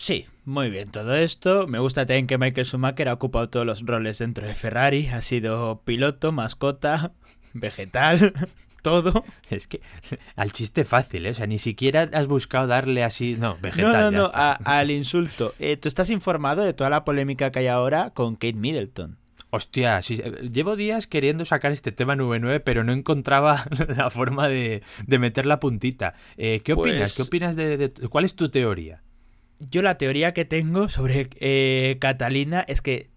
Sí, muy bien todo esto. Me gusta también que Michael Schumacher ha ocupado todos los roles dentro de Ferrari. Ha sido piloto, mascota, vegetal, todo. Es que al chiste fácil, ¿eh? O sea, ni siquiera has buscado darle así... No, vegetal. No, no, no, al insulto. Eh, Tú estás informado de toda la polémica que hay ahora con Kate Middleton. Hostia, sí, eh, llevo días queriendo sacar este tema V9 pero no encontraba la forma de, meter la puntita. ¿Qué opinas? ¿Qué pues opinas de... ¿Cuál es tu teoría? yo la teoría que tengo sobre eh, Catalina es que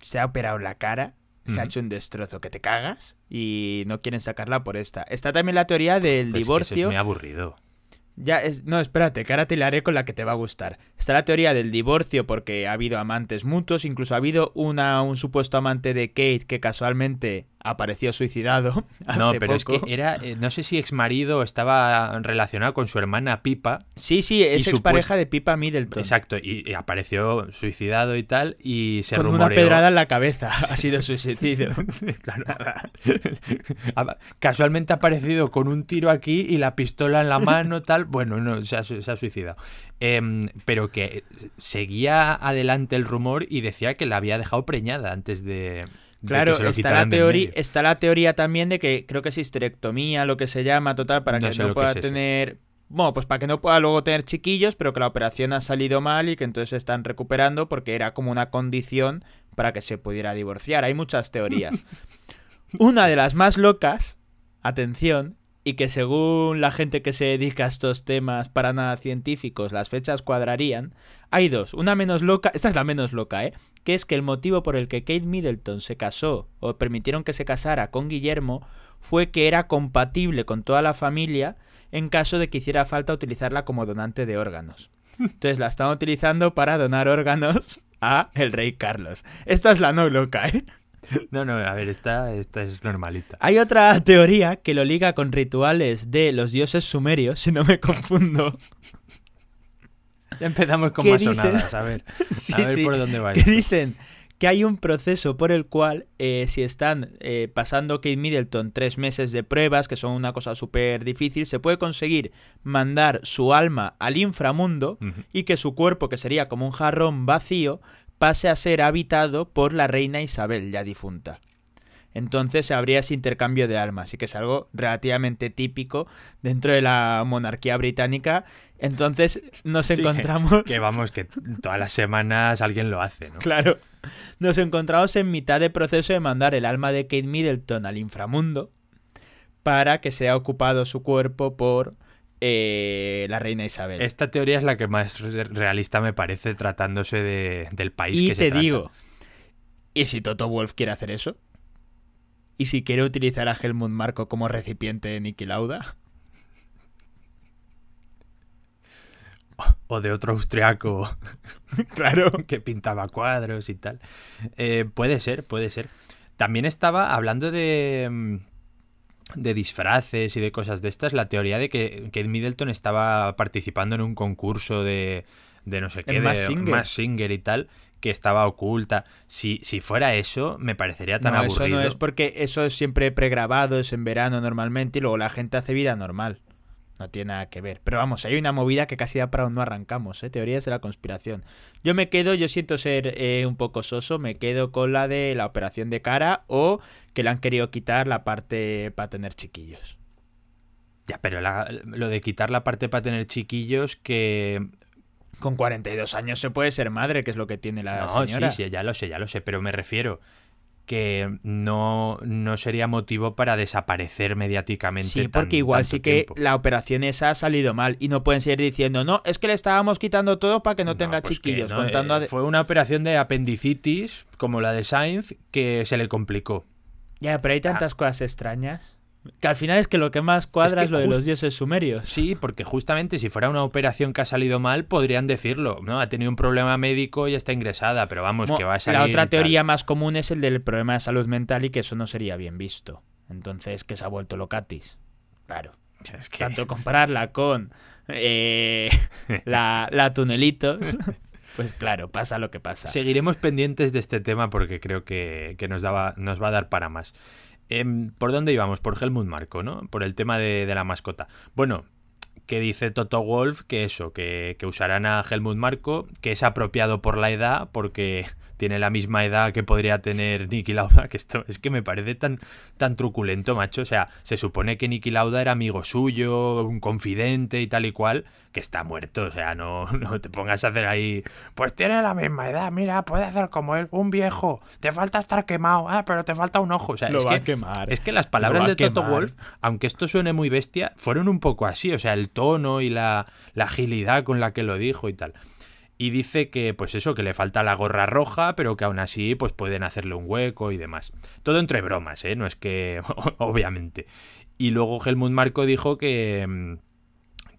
se ha operado la cara, se ha hecho un destrozo que te cagas y no quieren sacarla por esta. Está también la teoría pues del divorcio. Es, aburrido. Ya es, no, espérate, que ahora te la haré con la que te va a gustar. Está la teoría del divorcio porque ha habido amantes mutuos, incluso ha habido una, un supuesto amante de Kate que casualmente apareció suicidado. no, pero es que era, eh, no sé si ex marido estaba relacionado con su hermana Pipa. Sí, sí, es ex pareja de Pipa Middleton. Exacto, y, apareció suicidado y tal, y se con Una pedrada en la cabeza ha sido suicidio. claro. Casualmente ha aparecido con un tiro aquí y la pistola en la mano, tal. Bueno, no, se ha, suicidado. Em, pero que seguía adelante el rumor y decía que la había dejado preñada antes de, Claro, está la, teoría, está la teoría también de que creo que es histerectomía, lo que se llama, total, para que no pueda tener. Bueno, pues para que no pueda luego tener chiquillos, pero que la operación ha salido mal y que entonces se están recuperando porque era como una condición para que se pudiera divorciar. Hay muchas teorías. una de las más locas, atención, y que según la gente que se dedica a estos temas para nada científicos, las fechas cuadrarían, hay dos. Una menos loca, esta es la menos loca, ¿eh? Que es que el motivo por el que Kate Middleton se casó o permitieron que se casara con Guillermo fue que era compatible con toda la familia en caso de que hiciera falta utilizarla como donante de órganos. Entonces la están utilizando para donar órganos a el rey Carlos. Esta es la no loca, ¿eh? No, no, a ver, esta, es normalita. Hay otra teoría que lo liga con rituales de los dioses sumerios, si no me confundo. empezamos con masonadas, a ver, a ver por dónde va. Que dicen que hay un proceso por el cual eh, si están eh, pasando Kate Middleton tres meses de pruebas, que son una cosa súper difícil, se puede conseguir mandar su alma al inframundo y que su cuerpo, que sería como un jarrón vacío, pase a ser habitado por la reina Isabel, ya difunta. Entonces habría ese intercambio de almas, y que es algo relativamente típico dentro de la monarquía británica. Entonces nos encontramos. Que, que vamos, que todas las semanas alguien lo hace, ¿no? Claro. Nos encontramos en mitad de proceso de mandar el alma de Kate Middleton al inframundo para que sea ocupado su cuerpo por eh, la reina Isabel. Esta teoría es la que más realista me parece tratándose del país que se te digo, ¿y si Toto Wolf quiere hacer eso? ¿Y si quiere utilizar a Helmut Marco como recipiente de Niki Lauda? o de otro austriaco. claro. Que pintaba cuadros y tal. Eh, puede ser, puede ser. También estaba hablando de. Mm, de disfraces y de cosas de estas, la teoría de que Kate Middleton estaba participando en un concurso de, de no sé qué, de Singer. Singer y tal, que estaba oculta. Si, si fuera eso, me parecería tan no, Eso no es porque eso es siempre pregrabado, es en verano normalmente, y luego la gente hace vida normal. No tiene nada que ver. Pero vamos, hay una movida que casi da para no arrancamos, ¿eh? Teorías de la conspiración. Yo me quedo, yo siento ser eh, un poco soso, me quedo con la de la operación de cara o que le han querido quitar la parte para tener chiquillos. Ya, pero lo de quitar la parte para tener chiquillos que... Con 42 años se puede ser madre, que es lo que tiene la no, señora. Sí, sí, ya lo sé, ya lo sé, pero me refiero que no, sería motivo para desaparecer mediáticamente. Sí, porque igual sí que la operación esa ha salido mal y no pueden seguir diciendo, no, es que le estábamos quitando todo para que no, tenga pues chiquillos. Eh, fue una operación de apendicitis, como la de Sainz, que se le complicó. Ya, pero hay tantas cosas extrañas. Que al final es que lo que más cuadra es, lo de los dioses sumerios. Sí, porque justamente si fuera una operación que ha salido mal, podrían decirlo, ¿no? Ha tenido un problema médico y está ingresada, pero vamos, que va a salir. La otra teoría más común es el del problema de salud mental y que eso no sería bien visto. Entonces, que se ha vuelto locatis. Claro. Tanto compararla con eh, la, la tunelitos. Pues claro, pasa lo que pasa. Seguiremos pendientes de este tema porque creo que, nos, daba, nos va a dar para más. Em, ¿Por dónde íbamos? Por Helmut Marco, ¿no? Por el tema de, la mascota. Bueno, que dice Toto Wolf que eso, que, que, usarán a Helmut Marco, que es apropiado por la edad, porque tiene la misma edad que podría tener Nicky Lauda, que esto es que me parece tan, tan truculento, macho. O sea, se supone que Nicky Lauda era amigo suyo, un confidente y tal y cual, que está muerto. O sea, no, te pongas a hacer ahí, pues tiene la misma edad, mira, puede hacer como él, un viejo, te falta estar quemado, ah, pero te falta un ojo. O sea, Lo es, va que, a quemar. es que las palabras de Toto Wolf, aunque esto suene muy bestia, fueron un poco así. O sea, el tono y la, la agilidad con la que lo dijo y tal y dice que pues eso, que le falta la gorra roja, pero que aún así pues pueden hacerle un hueco y demás. Todo entre bromas, ¿eh? No es que obviamente. Y luego Helmut Marco dijo que mm,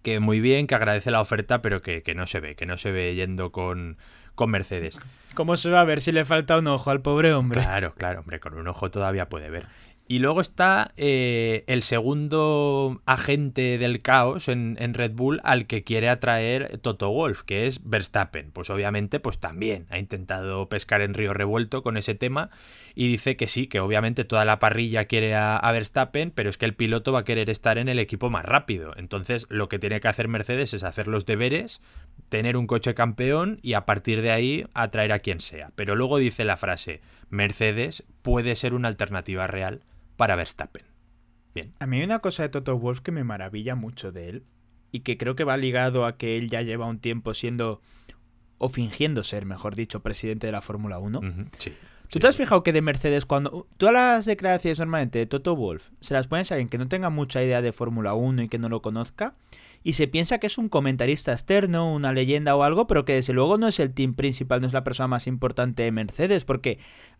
que muy bien, que agradece la oferta, pero que, no se ve, que no se ve yendo con, con Mercedes. ¿Cómo se va a ver si le falta un ojo al pobre hombre? Claro, claro, hombre, con un ojo todavía puede ver. Y luego está eh, el segundo agente del caos en, Red Bull al que quiere atraer Toto Wolf, que es Verstappen. Pues obviamente, pues también ha intentado pescar en río revuelto con ese tema y dice que sí, que obviamente toda la parrilla quiere a Verstappen, pero es que el piloto va a querer estar en el equipo más rápido. Entonces lo que tiene que hacer Mercedes es hacer los deberes, tener un coche campeón y a partir de ahí atraer a quien sea. Pero luego dice la frase, Mercedes puede ser una alternativa real para Verstappen. Bien. A mí hay una cosa de Toto Wolf que me maravilla mucho de él y que creo que va ligado a que él ya lleva un tiempo siendo o fingiendo ser, mejor dicho, presidente de la Fórmula 1. Sí. ¿Tú te has fijado que de Mercedes cuando todas las declaraciones normalmente de Toto Wolf se las pones a alguien que no tenga mucha idea de Fórmula 1 y que no lo conozca y se piensa que es un comentarista externo, una leyenda o algo, pero que desde luego no es el team principal, no es la persona más importante de Mercedes, porque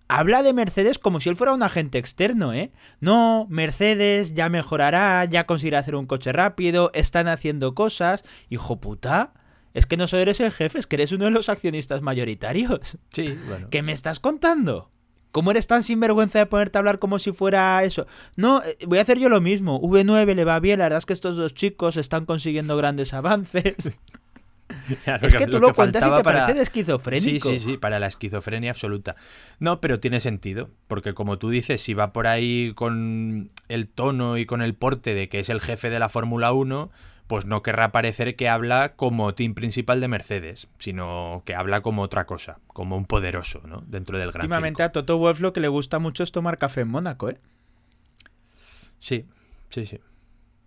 habla de Mercedes como si él fuera un agente externo, ¿eh? No, Mercedes ya mejorará, ya conseguirá hacer un coche rápido, están haciendo cosas, hijo puta. Es que no solo eres el jefe, es que eres uno de los accionistas mayoritarios. Sí, bueno. ¿Qué me estás contando? ¿Cómo eres tan sinvergüenza de ponerte a hablar como si fuera eso? No, eh, voy a hacer yo lo mismo. V9 le va bien, la verdad es que estos dos chicos están consiguiendo grandes avances. es que, tú lo, cuentas y te parece de esquizofrénico. Sí, sí, sí, para la esquizofrenia absoluta. No, pero tiene sentido, porque como tú dices, si va por ahí con el tono y con el porte de que es el jefe de la Fórmula 1, pues no querrá parecer que habla como team principal de Mercedes, sino que habla como otra cosa, como un poderoso, ¿no? Dentro del gran Últimamente a Toto Wolf lo que le gusta mucho es tomar café en Mónaco, ¿eh? Sí, sí, sí.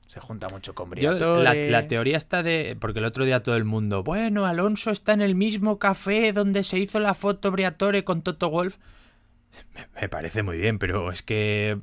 Se junta mucho con Briatore. La, teoría está de. Porque el otro día todo el mundo. Bueno, Alonso está en el mismo café donde se hizo la foto Briatore con Toto Wolf. me parece muy bien, pero es que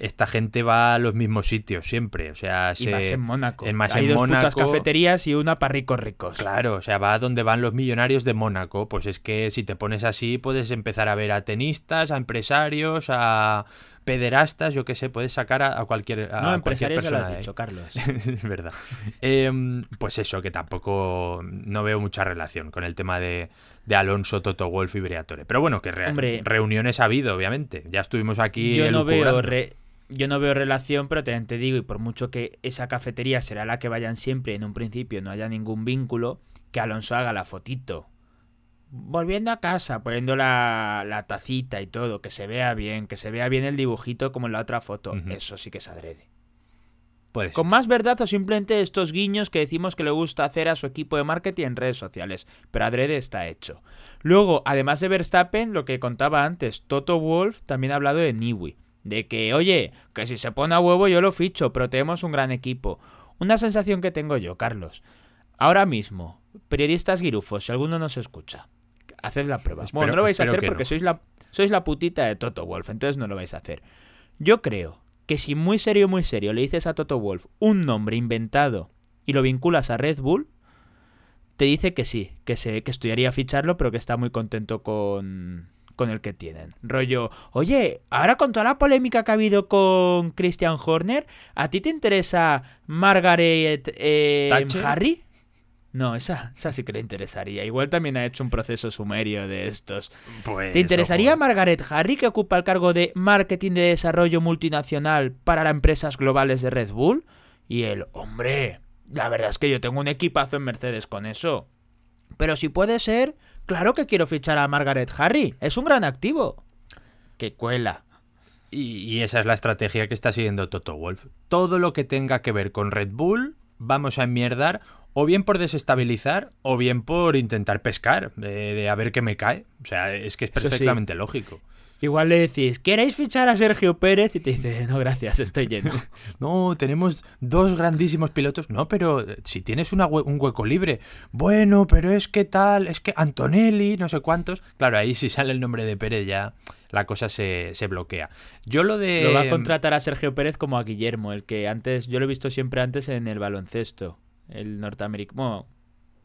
esta gente va a los mismos sitios siempre. O sea, se, más en Mónaco. más Hay dos cafeterías y una para ricos ricos. Claro, o sea, va a donde van los millonarios de Mónaco. Pues es que si te pones así, puedes empezar a ver a tenistas, a empresarios, a pederastas, yo qué sé, puedes sacar a, cualquier a no, empresarios cualquier Lo has dicho, Carlos. es verdad. Em, pues eso, que tampoco no veo mucha relación con el tema de, Alonso, Toto Wolf y Briatore. Pero bueno, que reuniones ha habido, obviamente. Ya estuvimos aquí. Yo no veo yo no veo relación, pero te, digo, y por mucho que esa cafetería será la que vayan siempre, en un principio no haya ningún vínculo, que Alonso haga la fotito. Volviendo a casa, poniendo la, tacita y todo, que se vea bien, que se vea bien el dibujito como en la otra foto. Eso sí que es adrede. Pues Con más verdad o simplemente estos guiños que decimos que le gusta hacer a su equipo de marketing en redes sociales, pero adrede está hecho. Luego, además de Verstappen, lo que contaba antes, Toto Wolf también ha hablado de Niwi de que, oye, que si se pone a huevo yo lo ficho, pero tenemos un gran equipo. Una sensación que tengo yo, Carlos. Ahora mismo, periodistas girufos, si alguno nos escucha, haced la prueba. bueno, no lo vais a hacer porque sois, la, sois la putita de Toto Wolf, entonces no lo vais a hacer. Yo creo que si muy serio, muy serio le dices a Toto Wolf un nombre inventado y lo vinculas a Red Bull, te dice que sí, que, se, que estudiaría ficharlo, pero que está muy contento con, con el que tienen. Rollo, oye, ahora con toda la polémica que ha habido con Christian Horner, ¿a ti te interesa Margaret eh, Harry? No, esa, sí que le interesaría. Igual también ha hecho un proceso sumerio de estos. Pues, ¿Te interesaría Margaret Harry, que ocupa el cargo de marketing de desarrollo multinacional para las empresas globales de Red Bull? Y el hombre, la verdad es que yo tengo un equipazo en Mercedes con eso. Pero si puede ser, claro que quiero fichar a Margaret Harry. Es un gran activo. Que cuela. Y, esa es la estrategia que está siguiendo Toto Wolf. Todo lo que tenga que ver con Red Bull, vamos a enmierdar o bien por desestabilizar o bien por intentar pescar, de, a ver qué me cae. O sea, es que es perfectamente lógico. Igual le decís, ¿queréis fichar a Sergio Pérez? Y te dice, no, gracias, estoy lleno. no, tenemos dos grandísimos pilotos. No, pero eh, si tienes un hueco libre. Bueno, pero es que tal, es que Antonelli, no sé cuántos. Claro, ahí si sale el nombre de Pérez ya la cosa se, bloquea. Yo lo de... Lo va a em, contratar a Sergio Pérez como a Guillermo, el que antes, yo lo he visto siempre antes en el baloncesto, el norteamericano.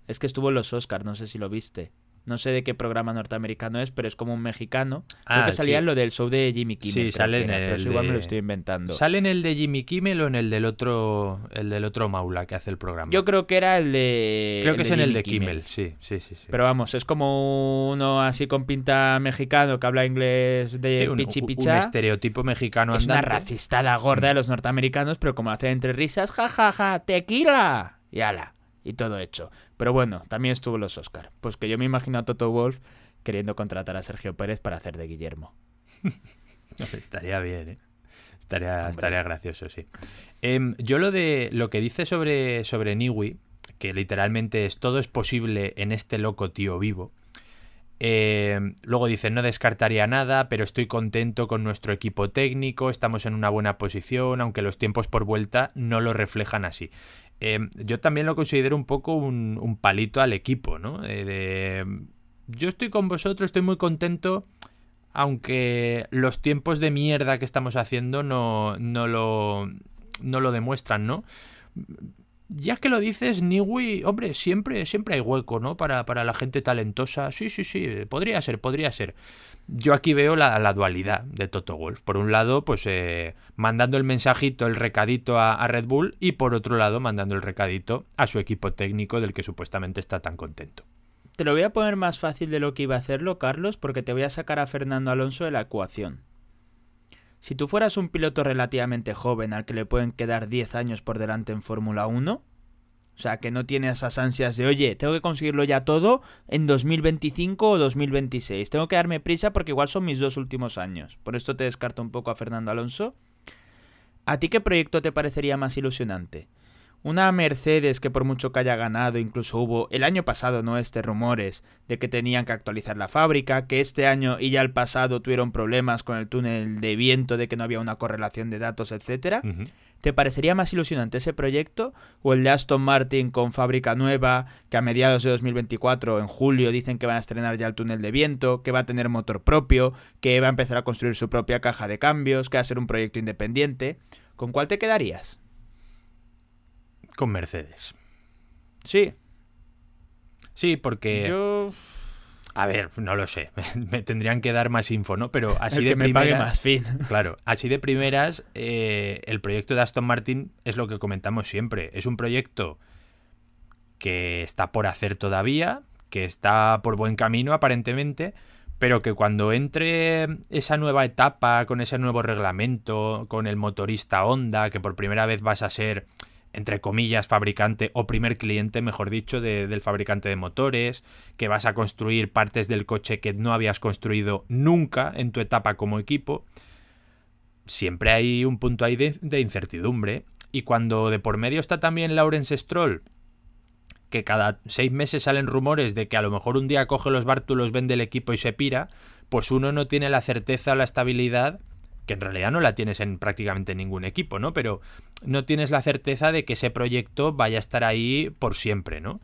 es que estuvo en los Oscars, no sé si lo viste. No sé de qué programa norteamericano es, pero es como un mexicano. Ah, Creo que salía lo del show de Jimmy Kimmel. Sí, sale en el pero igual me lo estoy inventando. ¿Sale en el de Jimmy Kimmel o en el del otro el del otro Maula que hace el programa? Yo creo que era el de Creo que es en el de Kimmel. Sí, sí, sí, Pero vamos, es como uno así con pinta mexicano que habla inglés de pichi picha. Un estereotipo mexicano Es una racistada gorda de los norteamericanos, pero como hace entre risas, ja ja ja, tequila. Y ala y todo hecho. Pero bueno, también estuvo los Oscar. Pues que yo me imagino a Toto Wolf queriendo contratar a Sergio Pérez para hacer de Guillermo. estaría bien, ¿eh? Estaría, estaría gracioso, sí. Em, yo lo de lo que dice sobre, sobre Niwi, que literalmente es todo es posible en este loco tío vivo. Eh, luego dice, no descartaría nada, pero estoy contento con nuestro equipo técnico, estamos en una buena posición, aunque los tiempos por vuelta no lo reflejan así. Em, yo también lo considero un poco un, palito al equipo, ¿no? Eh, de, yo estoy con vosotros, estoy muy contento, aunque los tiempos de mierda que estamos haciendo no, no, lo, no lo demuestran, ¿no? Ya que lo dices, Niwi, hombre, siempre, siempre hay hueco, ¿no? Para, la gente talentosa. Sí, sí, sí, podría ser, podría ser. Yo aquí veo la, dualidad de Toto Wolf. Por un lado, pues eh, mandando el mensajito, el recadito a, a, Red Bull y por otro lado, mandando el recadito a su equipo técnico del que supuestamente está tan contento. Te lo voy a poner más fácil de lo que iba a hacerlo, Carlos, porque te voy a sacar a Fernando Alonso de la ecuación. Si tú fueras un piloto relativamente joven al que le pueden quedar 10 años por delante en Fórmula 1, o sea, que no tiene esas ansias de, oye, tengo que conseguirlo ya todo en 2025 o 2026. Tengo que darme prisa porque igual son mis dos últimos años. Por esto te descarto un poco a Fernando Alonso. ¿A ti qué proyecto te parecería más ilusionante? Una Mercedes que por mucho que haya ganado, incluso hubo el año pasado, no este, rumores de que tenían que actualizar la fábrica, que este año y ya el pasado tuvieron problemas con el túnel de viento, de que no había una correlación de datos, etcétera. ¿Te parecería más ilusionante ese proyecto o el de Aston Martin con fábrica nueva, que a mediados de 2024, en julio, dicen que van a estrenar ya el túnel de viento, que va a tener motor propio, que va a empezar a construir su propia caja de cambios, que va a ser un proyecto independiente? ¿Con cuál te quedarías? con Mercedes. Sí. Sí, porque... Yo... A ver, no lo sé. Me tendrían que dar más info, ¿no? Pero así de que primeras. Me pague más, fin. Claro, así de primeras, eh, el proyecto de Aston Martin es lo que comentamos siempre. Es un proyecto que está por hacer todavía, que está por buen camino aparentemente, pero que cuando entre esa nueva etapa, con ese nuevo reglamento, con el motorista Honda, que por primera vez vas a ser entre comillas, fabricante o primer cliente, mejor dicho, del fabricante de motores, que vas a construir partes del coche que no habías construido nunca en tu etapa como equipo. Siempre hay un punto ahí de, incertidumbre. Y cuando de por medio está también Lawrence Stroll, que cada seis meses salen rumores de que a lo mejor un día coge los bártulos, vende el equipo y se pira, pues uno no tiene la certeza o la estabilidad que en realidad no la tienes en prácticamente ningún equipo, ¿no? Pero no tienes la certeza de que ese proyecto vaya a estar ahí por siempre, ¿no?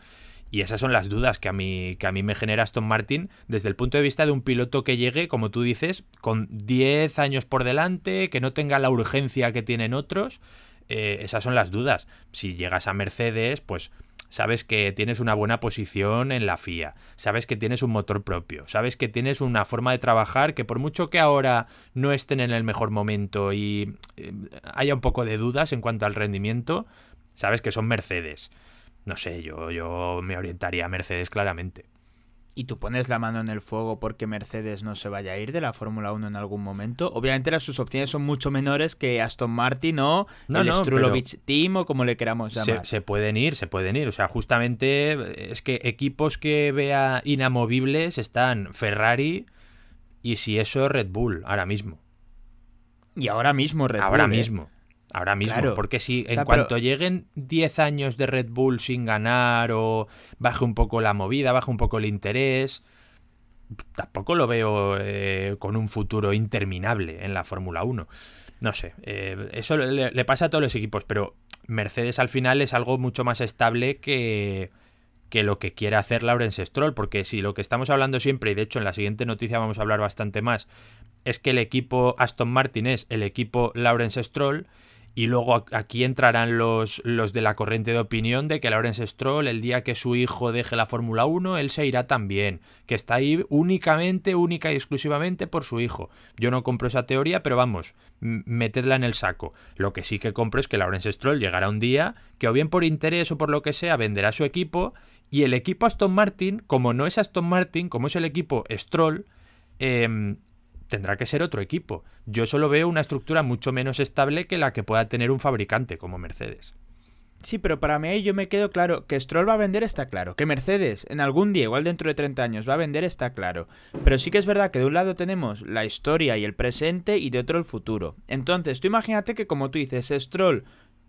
Y esas son las dudas que a mí, que a mí me genera Aston Martin desde el punto de vista de un piloto que llegue, como tú dices, con 10 años por delante, que no tenga la urgencia que tienen otros. Eh, esas son las dudas. Si llegas a Mercedes, pues sabes que tienes una buena posición en la FIA, sabes que tienes un motor propio, sabes que tienes una forma de trabajar que por mucho que ahora no estén en el mejor momento y eh, haya un poco de dudas en cuanto al rendimiento, sabes que son Mercedes. No sé, yo, yo me orientaría a Mercedes claramente y tú pones la mano en el fuego porque Mercedes no se vaya a ir de la Fórmula 1 en algún momento. Obviamente las sus opciones son mucho menores que Aston Martin o no, el Strulovich Team o como le queramos llamar. Se, pueden ir, se pueden ir. O sea, justamente eh, es que equipos que vea inamovibles están Ferrari y si eso Red Bull ahora mismo. Y ahora mismo Red Bull. Ahora ¿eh? mismo. Ahora mismo, porque si en cuanto lleguen 10 años de Red Bull sin ganar o baje un poco la movida, baje un poco el interés, tampoco lo veo eh, con un futuro interminable en la Fórmula 1. No sé, eh, eso le, pasa a todos los equipos, pero Mercedes al final es algo mucho más estable que, que lo que quiere hacer Lawrence Stroll, porque si lo que estamos hablando siempre, y de hecho en la siguiente noticia vamos a hablar bastante más, es que el equipo Aston Martin es el equipo Lawrence Stroll, y luego aquí entrarán los, los de la corriente de opinión de que Lawrence Stroll, el día que su hijo deje la Fórmula 1, él se irá también, que está ahí únicamente, única y exclusivamente por su hijo. Yo no compro esa teoría, pero vamos, metedla en el saco. Lo que sí que compro es que Lawrence Stroll llegará un día que o bien por interés o por lo que sea venderá su equipo y el equipo Aston Martin, como no es Aston Martin, como es el equipo Stroll, em, tendrá que ser otro equipo. Yo solo veo una estructura mucho menos estable que la que pueda tener un fabricante como Mercedes. Sí, pero para mí yo me quedo claro que Stroll va a vender está claro, que Mercedes en algún día, igual dentro de 30 años, va a vender está claro. Pero sí que es verdad que de un lado tenemos la historia y el presente y de otro el futuro. Entonces, tú imagínate que como tú dices, Stroll,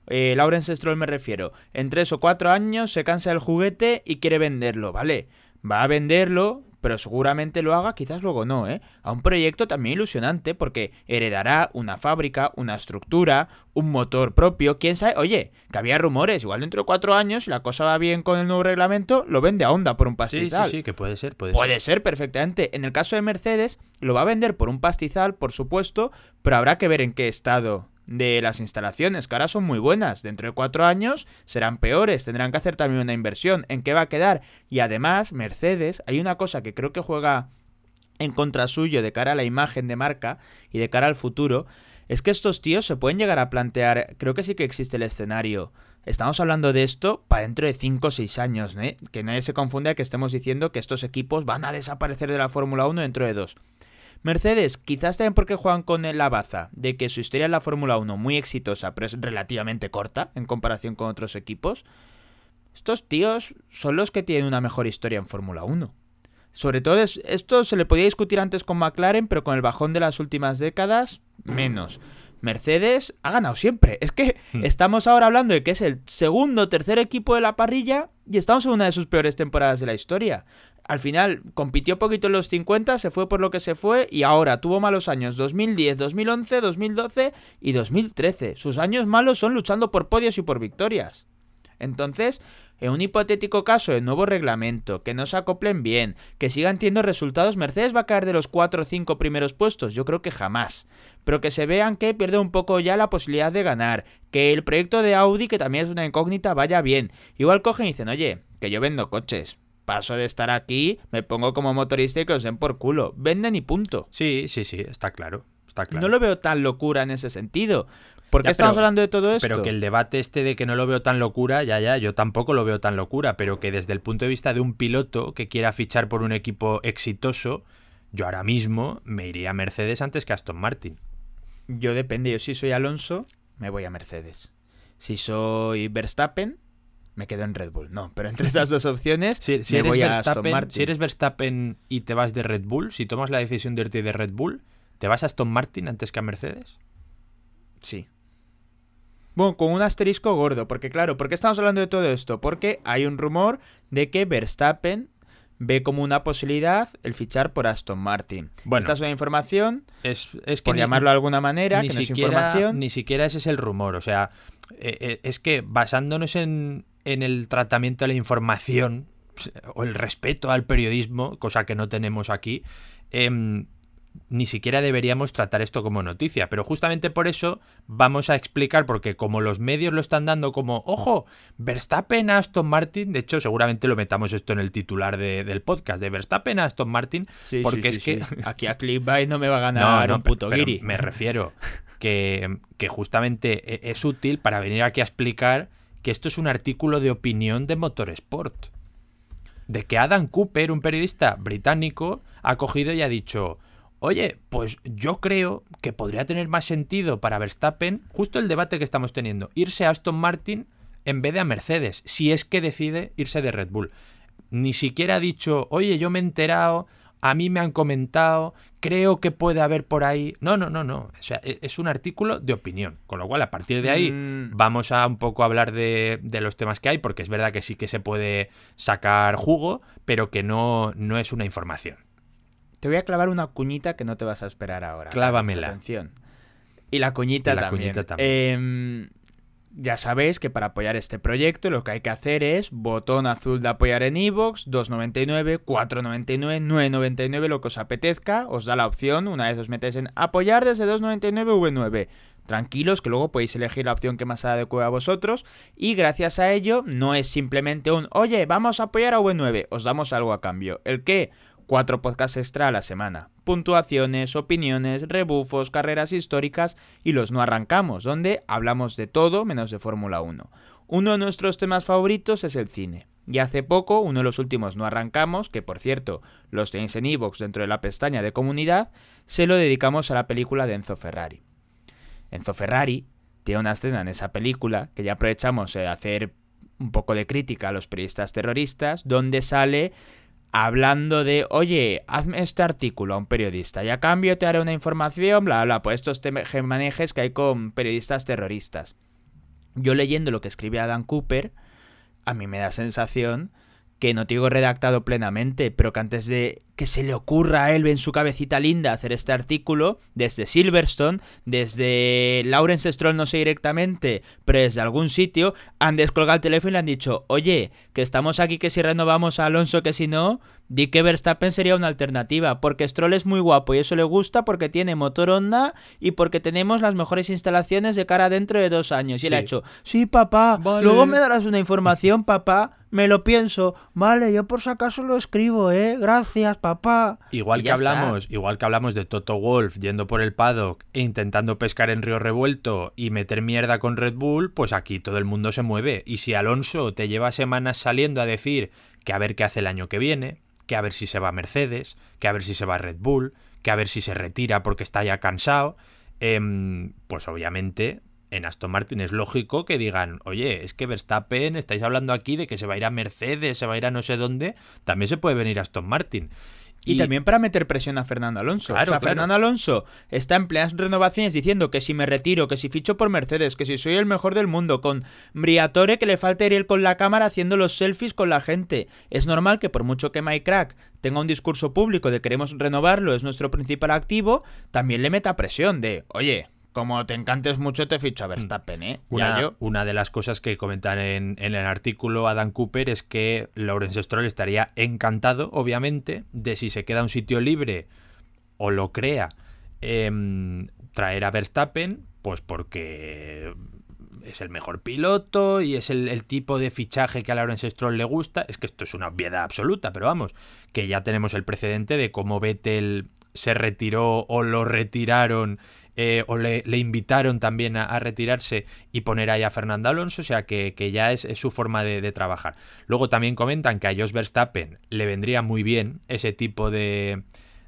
eh, Lawrence Stroll me refiero, en 3 o 4 años se cansa el juguete y quiere venderlo, ¿vale? Va a venderlo, pero seguramente lo haga, quizás luego no, ¿eh? A un proyecto también ilusionante porque heredará una fábrica, una estructura, un motor propio, quién sabe, oye, que había rumores, igual dentro de cuatro años, si la cosa va bien con el nuevo reglamento, lo vende a Honda por un pastizal. Sí, sí, sí, que puede ser, puede, ser. puede ser. perfectamente. En el caso de Mercedes, lo va a vender por un pastizal, por supuesto, pero habrá que ver en qué estado de las instalaciones, que ahora son muy buenas. Dentro de cuatro años serán peores, tendrán que hacer también una inversión en qué va a quedar. Y además, Mercedes, hay una cosa que creo que juega en contra suyo de cara a la imagen de marca y de cara al futuro, es que estos tíos se pueden llegar a plantear, creo que sí que existe el escenario. Estamos hablando de esto para dentro de cinco o seis años, ¿eh? que nadie se confunda que estemos diciendo que estos equipos van a desaparecer de la Fórmula 1 dentro de dos Mercedes, quizás también porque juegan con la baza de que su historia en la Fórmula 1 muy exitosa, pero es relativamente corta en comparación con otros equipos. Estos tíos son los que tienen una mejor historia en Fórmula 1. Sobre todo esto se le podía discutir antes con McLaren, pero con el bajón de las últimas décadas, menos. Mercedes ha ganado siempre. Es que hmm. estamos ahora hablando de que es el segundo, o tercer equipo de la parrilla y estamos en una de sus peores temporadas de la historia. Al final compitió poquito en los 50, se fue por lo que se fue y ahora tuvo malos años 2010, 2011, 2012 y 2013. Sus años malos son luchando por podios y por victorias. Entonces, en un hipotético caso de nuevo reglamento, que no se acoplen bien, que sigan teniendo resultados, Mercedes va a caer de los 4 o 5 primeros puestos, yo creo que jamás. Pero que se vean que pierde un poco ya la posibilidad de ganar, que el proyecto de Audi, que también es una incógnita, vaya bien. Igual cogen y dicen, oye, que yo vendo coches, paso de estar aquí, me pongo como motorista y que os den por culo. Venden y punto. Sí, sí, sí, está claro. Está claro. No lo veo tan locura en ese sentido. ¿Por qué estamos hablando de todo esto? Pero que el debate este de que no lo veo tan locura, ya, ya, yo tampoco lo veo tan locura, pero que desde el punto de vista de un piloto que quiera fichar por un equipo exitoso, yo ahora mismo me iría a Mercedes antes que a Aston Martin. Yo depende, yo si soy Alonso, me voy a Mercedes. Si soy Verstappen, me quedo en Red Bull. No, pero entre esas dos opciones, si, eres voy si eres Verstappen y te vas de Red Bull, si tomas la decisión de irte de Red Bull, ¿te vas a Aston Martin antes que a Mercedes? Sí, bueno, con un asterisco gordo, porque claro, ¿por qué estamos hablando de todo esto? Porque hay un rumor de que Verstappen ve como una posibilidad el fichar por Aston Martin. Bueno, esta es una información, es, es que llamarlo de alguna manera, ni siquiera, información. Ni siquiera ese es el rumor, o sea, eh, eh, es que basándonos en, en el tratamiento de la información o el respeto al periodismo, cosa que no tenemos aquí, em, ni siquiera deberíamos tratar esto como noticia, pero justamente por eso vamos a explicar, porque como los medios lo están dando como, ojo, Verstappen a Aston Martin, de hecho seguramente lo metamos esto en el titular de, del podcast, de Verstappen a Aston Martin, porque es que... Aquí a Clickbait no me va a ganar un puto pero, me refiero que, que justamente e, es útil para venir aquí a explicar que esto es un artículo de opinión de Motorsport. De que Adam Cooper, un periodista británico, ha cogido y ha dicho Oye, pues yo creo que podría tener más sentido para Verstappen, justo el debate que estamos teniendo, irse a Aston Martin en vez de a Mercedes, si es que decide irse de Red Bull. Ni siquiera ha dicho, oye, yo me he enterado, a mí me han comentado, creo que puede haber por ahí. No, no, no, no. O sea, e-, es un artículo de opinión. Con lo cual, a partir de ahí, mm. vamos a un poco hablar de, de, los temas que hay, porque es verdad que sí que se puede sacar jugo, pero que no, no es una información. Te voy a clavar una cuñita que no te vas a esperar ahora. Clávamela. Atención. Y la cuñita la también. Cuñita también. Em, ya sabéis que para apoyar este proyecto lo que hay que hacer es botón azul de apoyar en iVoox, 2.99, 4.99, 9.99, lo que os apetezca. Os da la opción, una vez os metéis en apoyar desde 2.99 V9. Tranquilos, que luego podéis elegir la opción que más adecue a vosotros. Y gracias a ello, no es simplemente un, oye, vamos a apoyar a V9, os damos algo a cambio. ¿El qué? Cuatro podcasts extra a la semana. Puntuaciones, opiniones, rebufos, carreras históricas y los no arrancamos, donde hablamos de todo menos de Fórmula 1. Uno de nuestros temas favoritos es el cine. Y hace poco, uno de los últimos no arrancamos, que por cierto, los tenéis en iVoox dentro de la pestaña de comunidad, se lo dedicamos a la película de Enzo Ferrari. Enzo Ferrari tiene una escena en esa película que ya aprovechamos de hacer un poco de crítica a los periodistas terroristas, donde sale hablando de, oye, hazme este artículo a un periodista y a cambio te haré una información, bla, bla, pues estos manejes que hay con periodistas terroristas. Yo leyendo lo que escribía Adam Cooper, a mí me da sensación que no te digo redactado plenamente, pero que antes de que se le ocurra a él en su cabecita linda hacer este artículo desde Silverstone, desde Lawrence Stroll, no sé directamente, pero desde algún sitio, han descolgado el teléfono y le han dicho, oye, que estamos aquí, que si renovamos a Alonso, que si no, di que Verstappen sería una alternativa, porque Stroll es muy guapo y eso le gusta porque tiene motor Honda y porque tenemos las mejores instalaciones de cara dentro de dos años. Y él ha dicho, sí, papá, luego me darás una información, papá, me lo pienso, vale, yo por si acaso lo escribo, ¿eh? Gracias, papá. Igual que hablamos, igual que hablamos de Toto Wolf yendo por el paddock e intentando pescar en río revuelto y meter mierda con Red Bull, pues aquí todo el mundo se mueve. Y si Alonso te lleva semanas saliendo a decir que a ver qué hace el año que viene, que a ver si se va a Mercedes, que a ver si se va a Red Bull, que a ver si se retira porque está ya cansado, em, pues obviamente en Aston Martin es lógico que digan, oye, es que Verstappen, estáis hablando aquí de que se va a ir a Mercedes, se va a ir a no sé dónde, también se puede venir a Aston Martin. Y, también para meter presión a Fernando Alonso. Claro, o sea, Fernando Alonso está en plenas renovaciones diciendo que si me retiro, que si ficho por Mercedes, que si soy el mejor del mundo, con Briatore que le falta ir con la cámara haciendo los selfies con la gente. Es normal que por mucho que Mike Crack tenga un discurso público de queremos renovarlo, es nuestro principal activo, también le meta presión de, oye, como te encantes mucho, te ficho a mm. Verstappen, ¿eh? Una, de las cosas que comentan en, el artículo Adam Cooper es que Lawrence Stroll estaría encantado, obviamente, de si se queda un sitio libre o lo crea, em, traer a Verstappen, pues porque es el mejor piloto y es el, el, tipo de fichaje que a Lawrence Stroll le gusta. Es que esto es una obviedad absoluta, pero vamos, que ya tenemos el precedente de cómo Vettel se retiró o lo retiraron eh, o le, invitaron también a, retirarse y poner ahí a Fernando Alonso, o sea que, ya es, su forma de, trabajar. Luego también comentan que a Jos Verstappen le vendría muy bien ese tipo de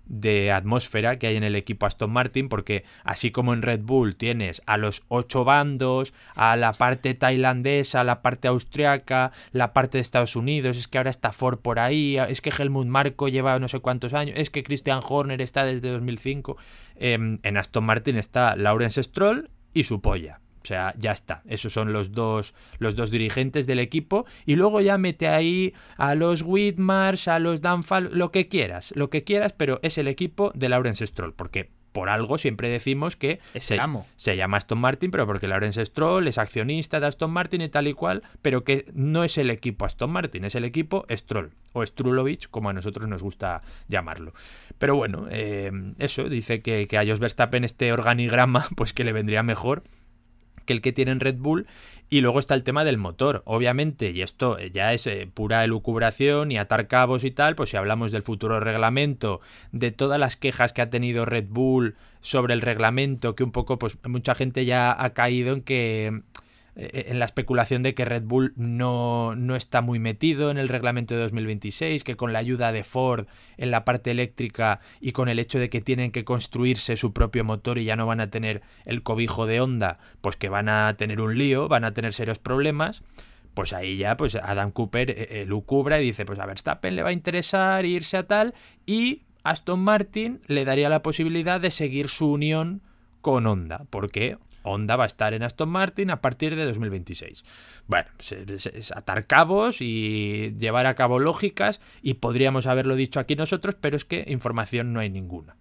de atmósfera que hay en el equipo Aston Martin, porque así como en Red Bull tienes a los ocho bandos, a la parte tailandesa, a la parte austriaca, la parte de Estados Unidos, es que ahora está Ford por ahí, es que Helmut Marco lleva no sé cuántos años, es que Christian Horner está desde 2005. Em, en Aston Martin está Lawrence Stroll y su polla. O sea, ya está. Esos son los dos, los dos dirigentes del equipo. Y luego ya mete ahí a los Whitmars, a los Danfal, lo que quieras, lo que quieras, pero es el equipo de Lawrence Stroll. Porque por algo siempre decimos que se, llama Aston Martin, pero porque Lawrence Stroll es accionista de Aston Martin y tal y cual, pero que no es el equipo Aston Martin, es el equipo Stroll o Strulovich, como a nosotros nos gusta llamarlo. Pero bueno, eh, eso dice que, que a Jos Verstappen este organigrama, pues que le vendría mejor que el que tiene Red Bull. Y luego está el tema del motor, obviamente, y esto ya es eh, pura elucubración y atar cabos y tal, pues si hablamos del futuro reglamento, de todas las quejas que ha tenido Red Bull sobre el reglamento, que un poco, pues mucha gente ya ha caído en que eh, en la especulación de que Red Bull no, está muy metido en el reglamento de 2026, que con la ayuda de Ford en la parte eléctrica y con el hecho de que tienen que construirse su propio motor y ya no van a tener el cobijo de onda, pues que van a tener un lío, van a tener serios problemas. Pues ahí ya, pues Adam Cooper eh, eh, lo lucubra y dice, pues a Verstappen le va a interesar irse a tal y Aston Martin le daría la posibilidad de seguir su unión con Honda, porque Honda va a estar en Aston Martin a partir de 2026. Bueno, es, atar cabos y llevar a cabo lógicas y podríamos haberlo dicho aquí nosotros, pero es que información no hay ninguna.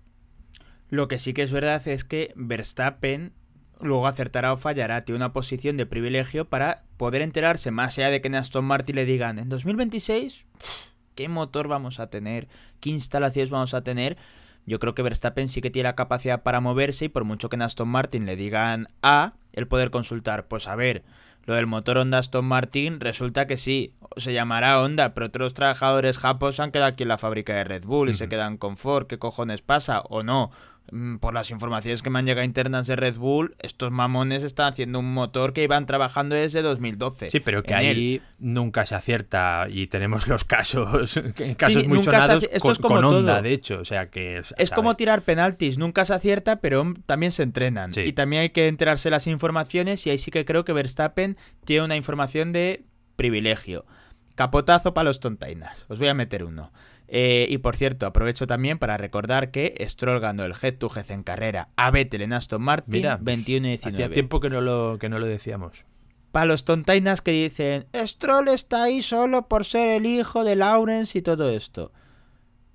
Lo que sí que es verdad es que Verstappen luego acertará o fallará, tiene una posición de privilegio para poder enterarse más allá de que en Aston Martin le digan en 2026 qué motor vamos a tener, qué instalaciones vamos a tener yo creo que Verstappen sí que tiene la capacidad para moverse y por mucho que en Aston Martin le digan A, el poder consultar, pues a ver, lo del motor Honda Aston Martin resulta que sí, se llamará Honda, pero otros trabajadores japos han quedado aquí en la fábrica de Red Bull y se quedan con Ford, ¿qué cojones pasa? O no, Mm, por las informaciones que me han llegado internas de Red Bull, estos mamones están haciendo un motor que iban trabajando desde 2012. Sí, pero que ahí nunca se acierta y tenemos los casos, casos muy sonados con, es como de hecho. O sea que, es como tirar penaltis, nunca se acierta, pero también se entrenan. Y también hay que enterarse las informaciones y ahí sí que creo que Verstappen tiene una información de privilegio. Capotazo para los tontainas. Os voy a meter uno. Eh, y por cierto, aprovecho también para recordar que Stroll ganó el head to head en carrera a Vettel en Aston Martin 21 y 19. tiempo que no lo, que no lo decíamos. Para los tontainas que dicen, Stroll está ahí solo por ser el hijo de Lawrence y todo esto.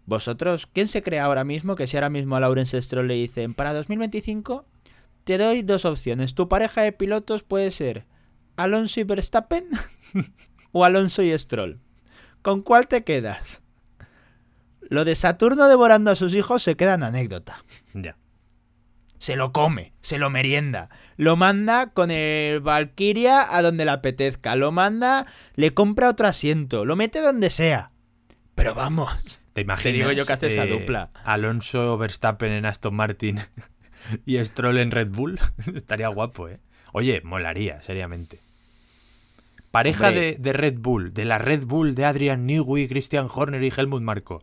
Vosotros, ¿quién se cree ahora mismo que si ahora mismo a Lawrence Stroll le dicen, para 2025 te doy dos opciones, tu pareja de pilotos puede ser Alonso y Verstappen o Alonso y Stroll? ¿Con cuál te quedas? Lo de Saturno devorando a sus hijos se queda en anécdota. Ya. Se lo come, se lo merienda. Lo manda con el Valkyria a donde le apetezca. Lo manda, le compra otro asiento. Lo mete donde sea. Pero vamos. Te imagino. Te digo yo que hace esa eh, dupla. Alonso Verstappen en Aston Martin y Stroll en Red Bull. Estaría guapo, ¿eh? Oye, molaría, seriamente. Pareja de, de, Red Bull, de la Red Bull de Adrian Newey, Christian Horner y Helmut Marco.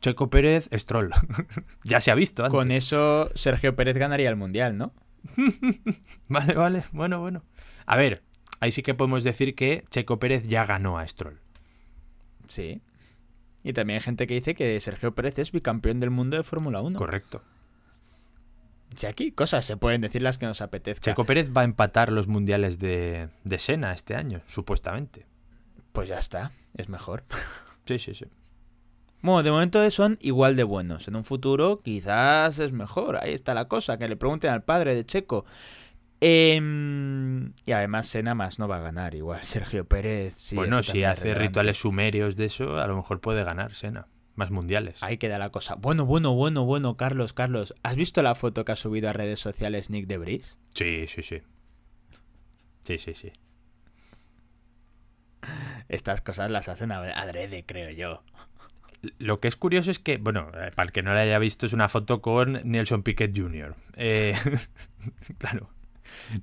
Checo Pérez, Stroll. ya se ha visto Con eso Sergio Pérez ganaría el Mundial, ¿no? vale, vale, bueno, bueno. A ver, ahí sí que podemos decir que Checo Pérez ya ganó a Stroll. Sí. Y también hay gente que dice que Sergio Pérez es bicampeón del mundo de Fórmula 1. Correcto. Si aquí cosas se pueden decir las que nos apetezca. Checo Pérez va a empatar los mundiales de, de Sena este año, supuestamente. Pues ya está, es mejor. Sí, sí, sí de momento son igual de buenos. En un futuro quizás es mejor. Ahí está la cosa, que le pregunten al padre de Checo. Em, y además Sena más no va a ganar igual. Sergio Pérez. bueno, si hace rituales sumerios de eso, a lo mejor puede ganar Sena. Más mundiales. Ahí queda la cosa. Bueno, bueno, bueno, bueno, Carlos, Carlos. ¿Has visto la foto que ha subido a redes sociales Nick de Debris? Sí, sí, sí. Sí, sí, sí. Estas cosas las hacen adrede, creo yo lo que es curioso es que, bueno, eh, para el que no la haya visto, es una foto con Nelson Piquet Jr. Eh, claro.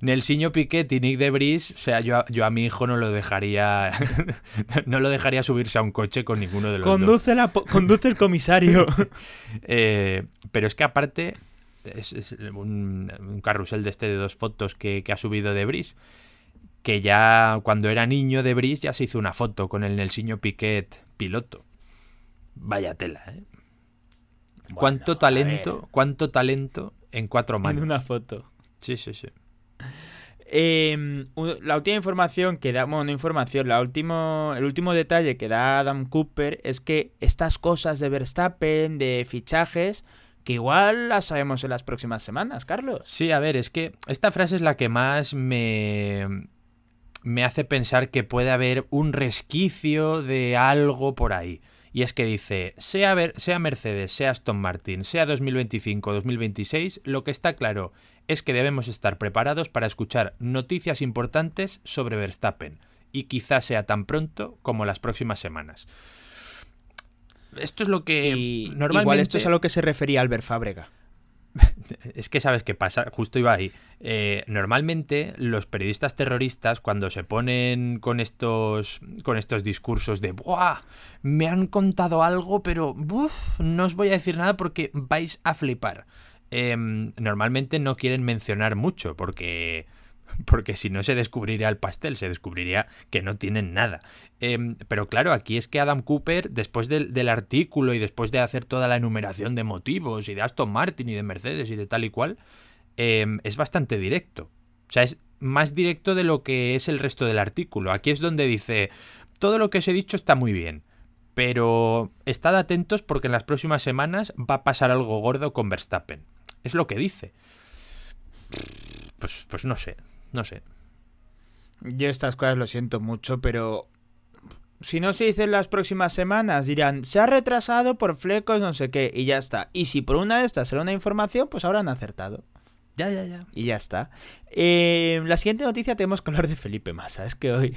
Nelsinho Piquet y Nick Debris, o sea, yo a, yo a mi hijo no lo dejaría no lo dejaría subirse a un coche con ninguno de los conduce conduce el comisario. Eh, pero es que aparte es, un, carrusel de este de dos fotos que, que ha subido Debris que ya cuando era niño de Bris ya se hizo una foto con el Nelsinho Piquet piloto. Vaya tela, ¿eh? cuánto talento, cuánto talento en cuatro manos. En una foto. Sí, sí, sí. Em, la última información que da, bueno, no información, la el último detalle que da Adam Cooper es que estas cosas de Verstappen, de fichajes, que igual las sabemos en las próximas semanas, Carlos. Sí, a ver, es que esta frase es la que más me, me hace pensar que puede haber un resquicio de algo por ahí y es que dice, sea, sea Mercedes, sea Aston Martin, sea 2025-2026, lo que está claro es que debemos estar preparados para escuchar noticias importantes sobre Verstappen, y quizás sea tan pronto como las próximas semanas. Esto es lo que Igual esto es a lo que se refería Albert Fábrega. es que sabes qué pasa, justo iba ahí. Eh, normalmente los periodistas terroristas cuando se ponen con estos con estos discursos de ¡buah! Me han contado algo, pero ¡buf! No os voy a decir nada porque vais a flipar. Em, normalmente no quieren mencionar mucho porque porque si no se descubriría el pastel, se descubriría que no tienen nada. Em, pero claro, aquí es que Adam Cooper, después del, artículo y después de hacer toda la enumeración de motivos y de Aston Martin y de Mercedes y de tal y cual, em, es bastante directo. O sea, es más directo de lo que es el resto del artículo. Aquí es donde dice, todo lo que os he dicho está muy bien. Pero estad atentos porque en las próximas semanas va a pasar algo gordo con Verstappen. Es lo que dice. pues, pues no sé, no sé. Yo estas cosas lo siento mucho, pero si no se dicen las próximas semanas, dirán, se ha retrasado por flecos, no sé qué, y ya está. Y si por una de estas era una información, pues ahora han acertado. Ya, ya, ya. Y ya está. Eh, la siguiente noticia tenemos que hablar de Felipe Massa. Es que hoy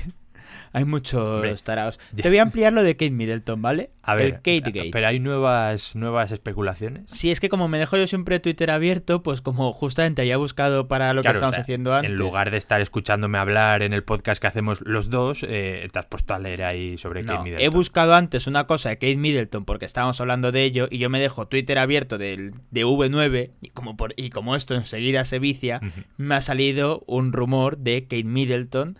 hay muchos tarados. Te voy a ampliar lo de Kate Middleton, ¿vale? A ver, Kate pero hay nuevas, nuevas especulaciones. Sí, es que como me dejo yo siempre Twitter abierto, pues como justamente haya buscado para lo que estamos haciendo antes. En lugar de estar escuchándome hablar en el podcast que hacemos los dos, eh, te has puesto a leer ahí sobre Kate Middleton. He buscado antes una cosa de Kate Middleton porque estábamos hablando de ello y yo me dejo Twitter abierto del, de V9 y como, por, y como esto enseguida se vicia, me ha salido un rumor de Kate Middleton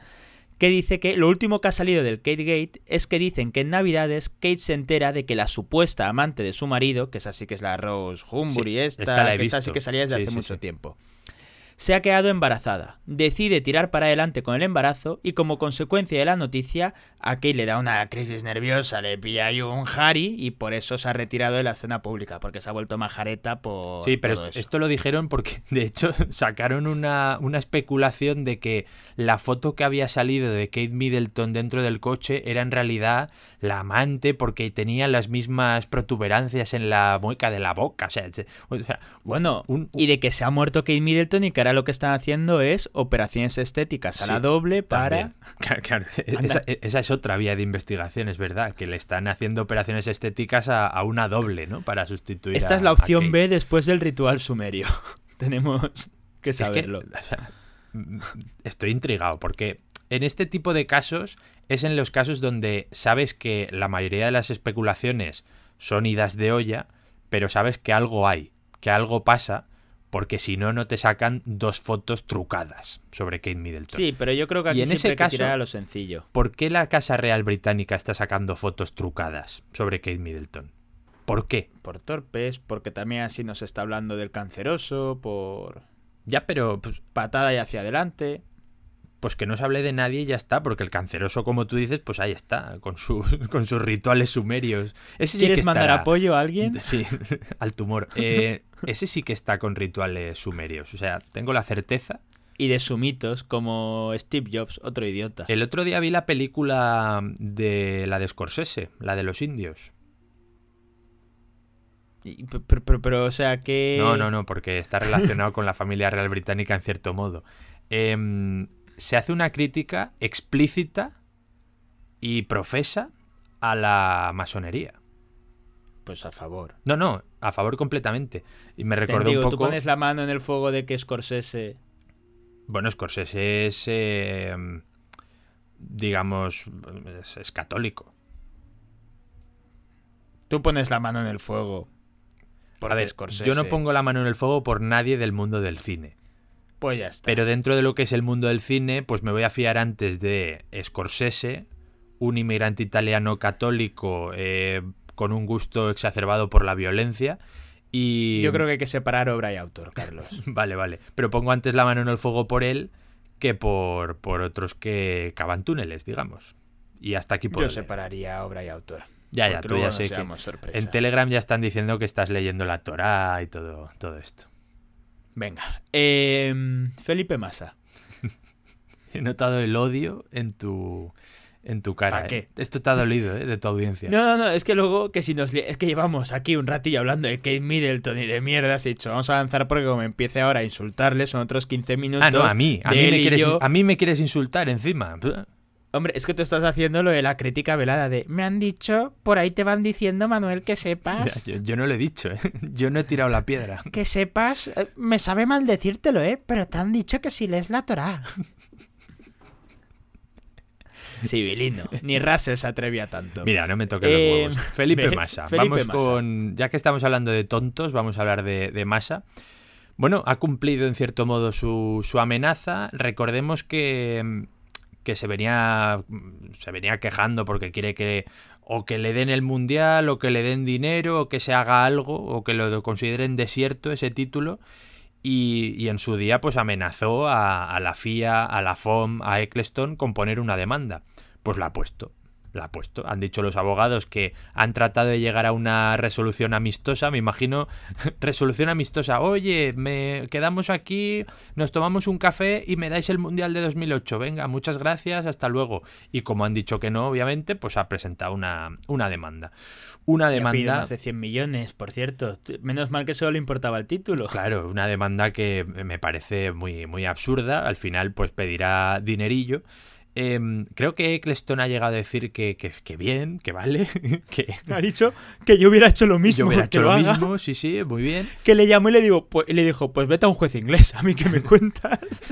que dice que lo último que ha salido del Kate Gate es que dicen que en Navidades Kate se entera de que la supuesta amante de su marido, que es así que es la Rose Humbury esta, que sí que salía desde hace mucho tiempo, se ha quedado embarazada, decide tirar para adelante con el embarazo y como consecuencia de la noticia, a Kate le da una crisis nerviosa, le pilla un Harry y por eso se ha retirado de la escena pública, porque se ha vuelto majareta por... Sí, pero esto, lo dijeron porque de hecho sacaron una, especulación de que la foto que había salido de Kate Middleton dentro del coche era en realidad la amante porque tenía las mismas protuberancias en la mueca de la boca. O sea, bueno, y de que se ha muerto Kate Middleton y que lo que están haciendo es operaciones estéticas a la doble para... Esa, es otra vía de investigación, es verdad, que le están haciendo operaciones estéticas a, una doble, ¿no? Para sustituir... Esta es la opción B después del ritual sumerio. Tenemos que saberlo. estoy intrigado porque en este tipo de casos es en los casos donde sabes que la mayoría de las especulaciones son idas de olla, pero sabes que algo hay, que algo pasa porque si no, no te sacan dos fotos trucadas sobre Kate Middleton. Sí, pero yo creo que aquí siempre en a lo sencillo. ¿Por qué la Casa Real Británica está sacando fotos trucadas sobre Kate Middleton? ¿Por qué? Por torpes, porque también así nos está hablando del canceroso, por... Ya, pero... Pues, patada y hacia adelante pues que no se hable de nadie y ya está, porque el canceroso, como tú dices, pues ahí está, con, con sus rituales sumerios. ¿Quieres mandar apoyo a alguien? Sí, al tumor. Eh, ese sí que está con rituales sumerios, o sea, tengo la certeza. Y de sumitos, como Steve Jobs, otro idiota. El otro día vi la película de la de Scorsese, la de los indios. Pero, pero, o sea, que... No, no, no, porque está relacionado con la familia real británica en cierto modo. Eh, se hace una crítica explícita y profesa a la masonería. Pues a favor. No, no, a favor completamente. Y me recordó un poco. Tú pones la mano en el fuego de que Scorsese. Bueno, Scorsese es. Em, digamos. Es, católico. Tú pones la mano en el fuego. Por a ver, Yo no pongo la mano en el fuego por nadie del mundo del cine. Pues ya está. Pero dentro de lo que es el mundo del cine, pues me voy a fiar antes de Scorsese, un inmigrante italiano católico eh, con un gusto exacerbado por la violencia. Y... Yo creo que hay que separar obra y autor, Carlos. vale, vale. Pero pongo antes la mano en el fuego por él que por, por otros que cavan túneles, digamos. Y hasta aquí por. Yo separaría obra y autor. Ya, ya, tú ya sé que. En Telegram ya están diciendo que estás leyendo la Torah y todo, todo esto. Venga. Em, Felipe Massa. He notado el odio en tu en tu cara. ¿Para qué? Eh. Esto está ha dolido, ¿eh? De tu audiencia. No, no, no, es que luego que si nos... Es que llevamos aquí un ratillo hablando de Kate Middleton y de mierdas. He dicho, vamos a avanzar porque como empiece ahora a insultarle son otros 15 minutos. Ah, no, a mí. A, mí me, quieres, a mí me quieres insultar encima. Hombre, es que tú estás haciendo lo de la crítica velada de me han dicho, por ahí te van diciendo, Manuel, que sepas. yo, no lo he dicho, ¿eh? Yo no he tirado la piedra. Que sepas, eh, me sabe mal decírtelo, ¿eh? Pero te han dicho que si lees la Torá. Sibilino, ni Rases se atrevía tanto. Mira, no me toques los eh, huevos. Felipe Massa. vamos con. Ya que estamos hablando de tontos, vamos a hablar de, Masa Massa. Bueno, ha cumplido en cierto modo su, su amenaza. Recordemos que mm, que se venía, se venía quejando porque quiere que o que le den el mundial, o que le den dinero, o que se haga algo, o que lo consideren desierto ese título. Y, en su día, pues amenazó a, la FIA, a la FOM, a Eccleston con poner una demanda. Pues la ha puesto la ha puesto. Han dicho los abogados que han tratado de llegar a una resolución amistosa, me imagino, resolución amistosa. Oye, me quedamos aquí, nos tomamos un café y me dais el Mundial de 2008. Venga, muchas gracias, hasta luego. Y como han dicho que no, obviamente, pues ha presentado una, una demanda. Una demanda... de 100 millones, por cierto. Menos mal que solo le importaba el título. Claro, una demanda que me parece muy, muy absurda. Al final, pues pedirá dinerillo. Em, creo que Eccleston ha llegado a decir que, que, bien, que vale. Que... Ha dicho que yo hubiera hecho lo mismo. Yo hubiera hecho lo, mismo, sí, sí, muy bien. Que le llamó y le, digo, pues, le dijo, pues vete a un juez inglés, a mí que me cuentas.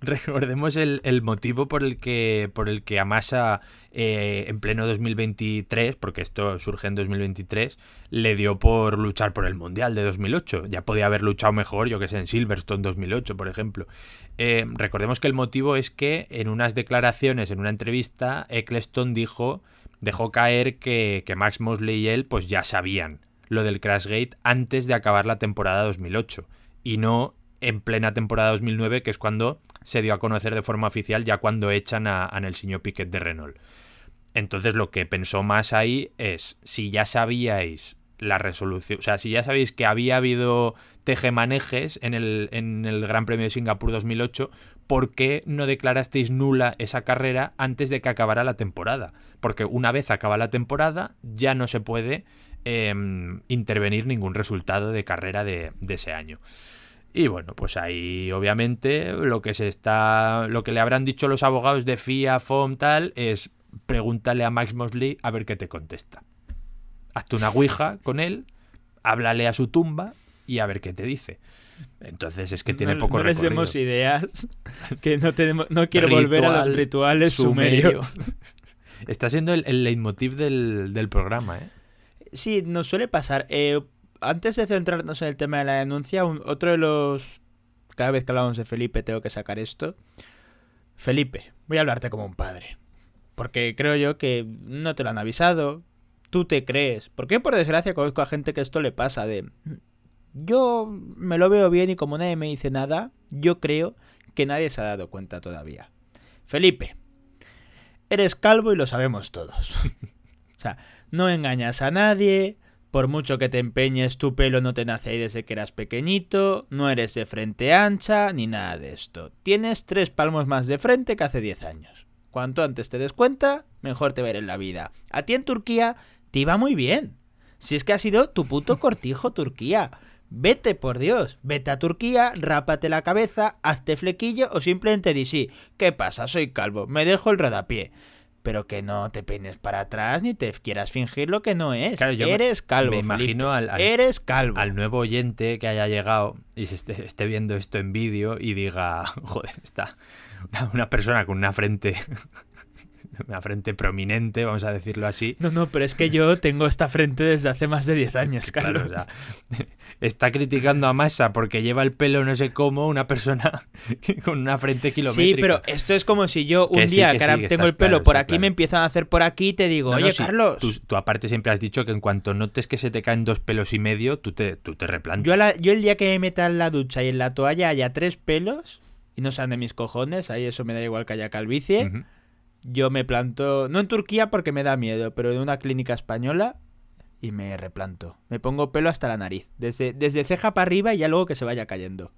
Recordemos el, motivo por el que, por el que Amasa eh, en pleno 2023, porque esto surge en 2023, le dio por luchar por el Mundial de 2008. Ya podía haber luchado mejor, yo que sé, en Silverstone 2008, por ejemplo. Eh, recordemos que el motivo es que en unas declaraciones, en una entrevista, Eccleston dijo, dejó caer que, Max Mosley y él pues ya sabían lo del Crashgate antes de acabar la temporada 2008 y no en plena temporada 2009, que es cuando se dio a conocer de forma oficial, ya cuando echan a, el señor Piquet de Renault. Entonces lo que pensó más ahí es, si ya sabíais la resolución, o sea, si ya sabéis que había habido tejemanejes en el, en el Gran Premio de Singapur 2008, ¿por qué no declarasteis nula esa carrera antes de que acabara la temporada? Porque una vez acaba la temporada ya no se puede em, intervenir ningún resultado de carrera de, de ese año. Y bueno, pues ahí obviamente lo que se está. lo que le habrán dicho los abogados de FIA, FOM, tal, es pregúntale a Max Mosley a ver qué te contesta. Hazte una ouija con él, háblale a su tumba y a ver qué te dice. Entonces es que tiene poco no recorrido. No tenemos ideas, que no, tenemos, no quiero volver a los rituales sumerios. Está siendo el, leitmotiv del, programa, ¿eh? Sí, nos suele pasar. Eh, antes de centrarnos en el tema de la denuncia, otro de los... Cada vez que hablamos de Felipe tengo que sacar esto. Felipe, voy a hablarte como un padre. Porque creo yo que no te lo han avisado. Tú te crees. Porque por desgracia conozco a gente que esto le pasa de... Yo me lo veo bien y como nadie me dice nada, yo creo que nadie se ha dado cuenta todavía. Felipe, eres calvo y lo sabemos todos. o sea, no engañas a nadie, por mucho que te empeñes, tu pelo no te nace ahí desde que eras pequeñito, no eres de frente ancha, ni nada de esto. Tienes tres palmos más de frente que hace 10 años. Cuanto antes te des cuenta, mejor te veré en la vida. A ti en Turquía te iba muy bien. Si es que ha sido tu puto cortijo Turquía. Vete, por Dios, vete a Turquía, rápate la cabeza, hazte flequillo o simplemente di sí. ¿Qué pasa? Soy calvo, me dejo el rodapié. Pero que no te peines para atrás ni te quieras fingir lo que no es. yo Eres calvo. Me imagino al, nuevo oyente que haya llegado y esté viendo esto en vídeo y diga, joder, está una persona con una frente una frente prominente, vamos a decirlo así. No, no, pero es que yo tengo esta frente desde hace más de 10 años, Carlos. está criticando a Massa porque lleva el pelo no sé cómo, una persona con una frente kilométrica. Sí, pero esto es como si yo un día tengo el pelo por aquí, me empiezan a hacer por aquí y te digo, oye, Carlos. tú, aparte siempre has dicho que en cuanto notes que se te caen dos pelos y medio, tú te, tú te replantas. Yo, yo el día que me meta en la ducha y en la toalla haya tres pelos y no sean de mis cojones, ahí eso me da igual que haya calvicie. Yo me planto, no en Turquía porque me da miedo, pero en una clínica española y me replanto. Me pongo pelo hasta la nariz, desde, desde ceja para arriba y ya luego que se vaya cayendo.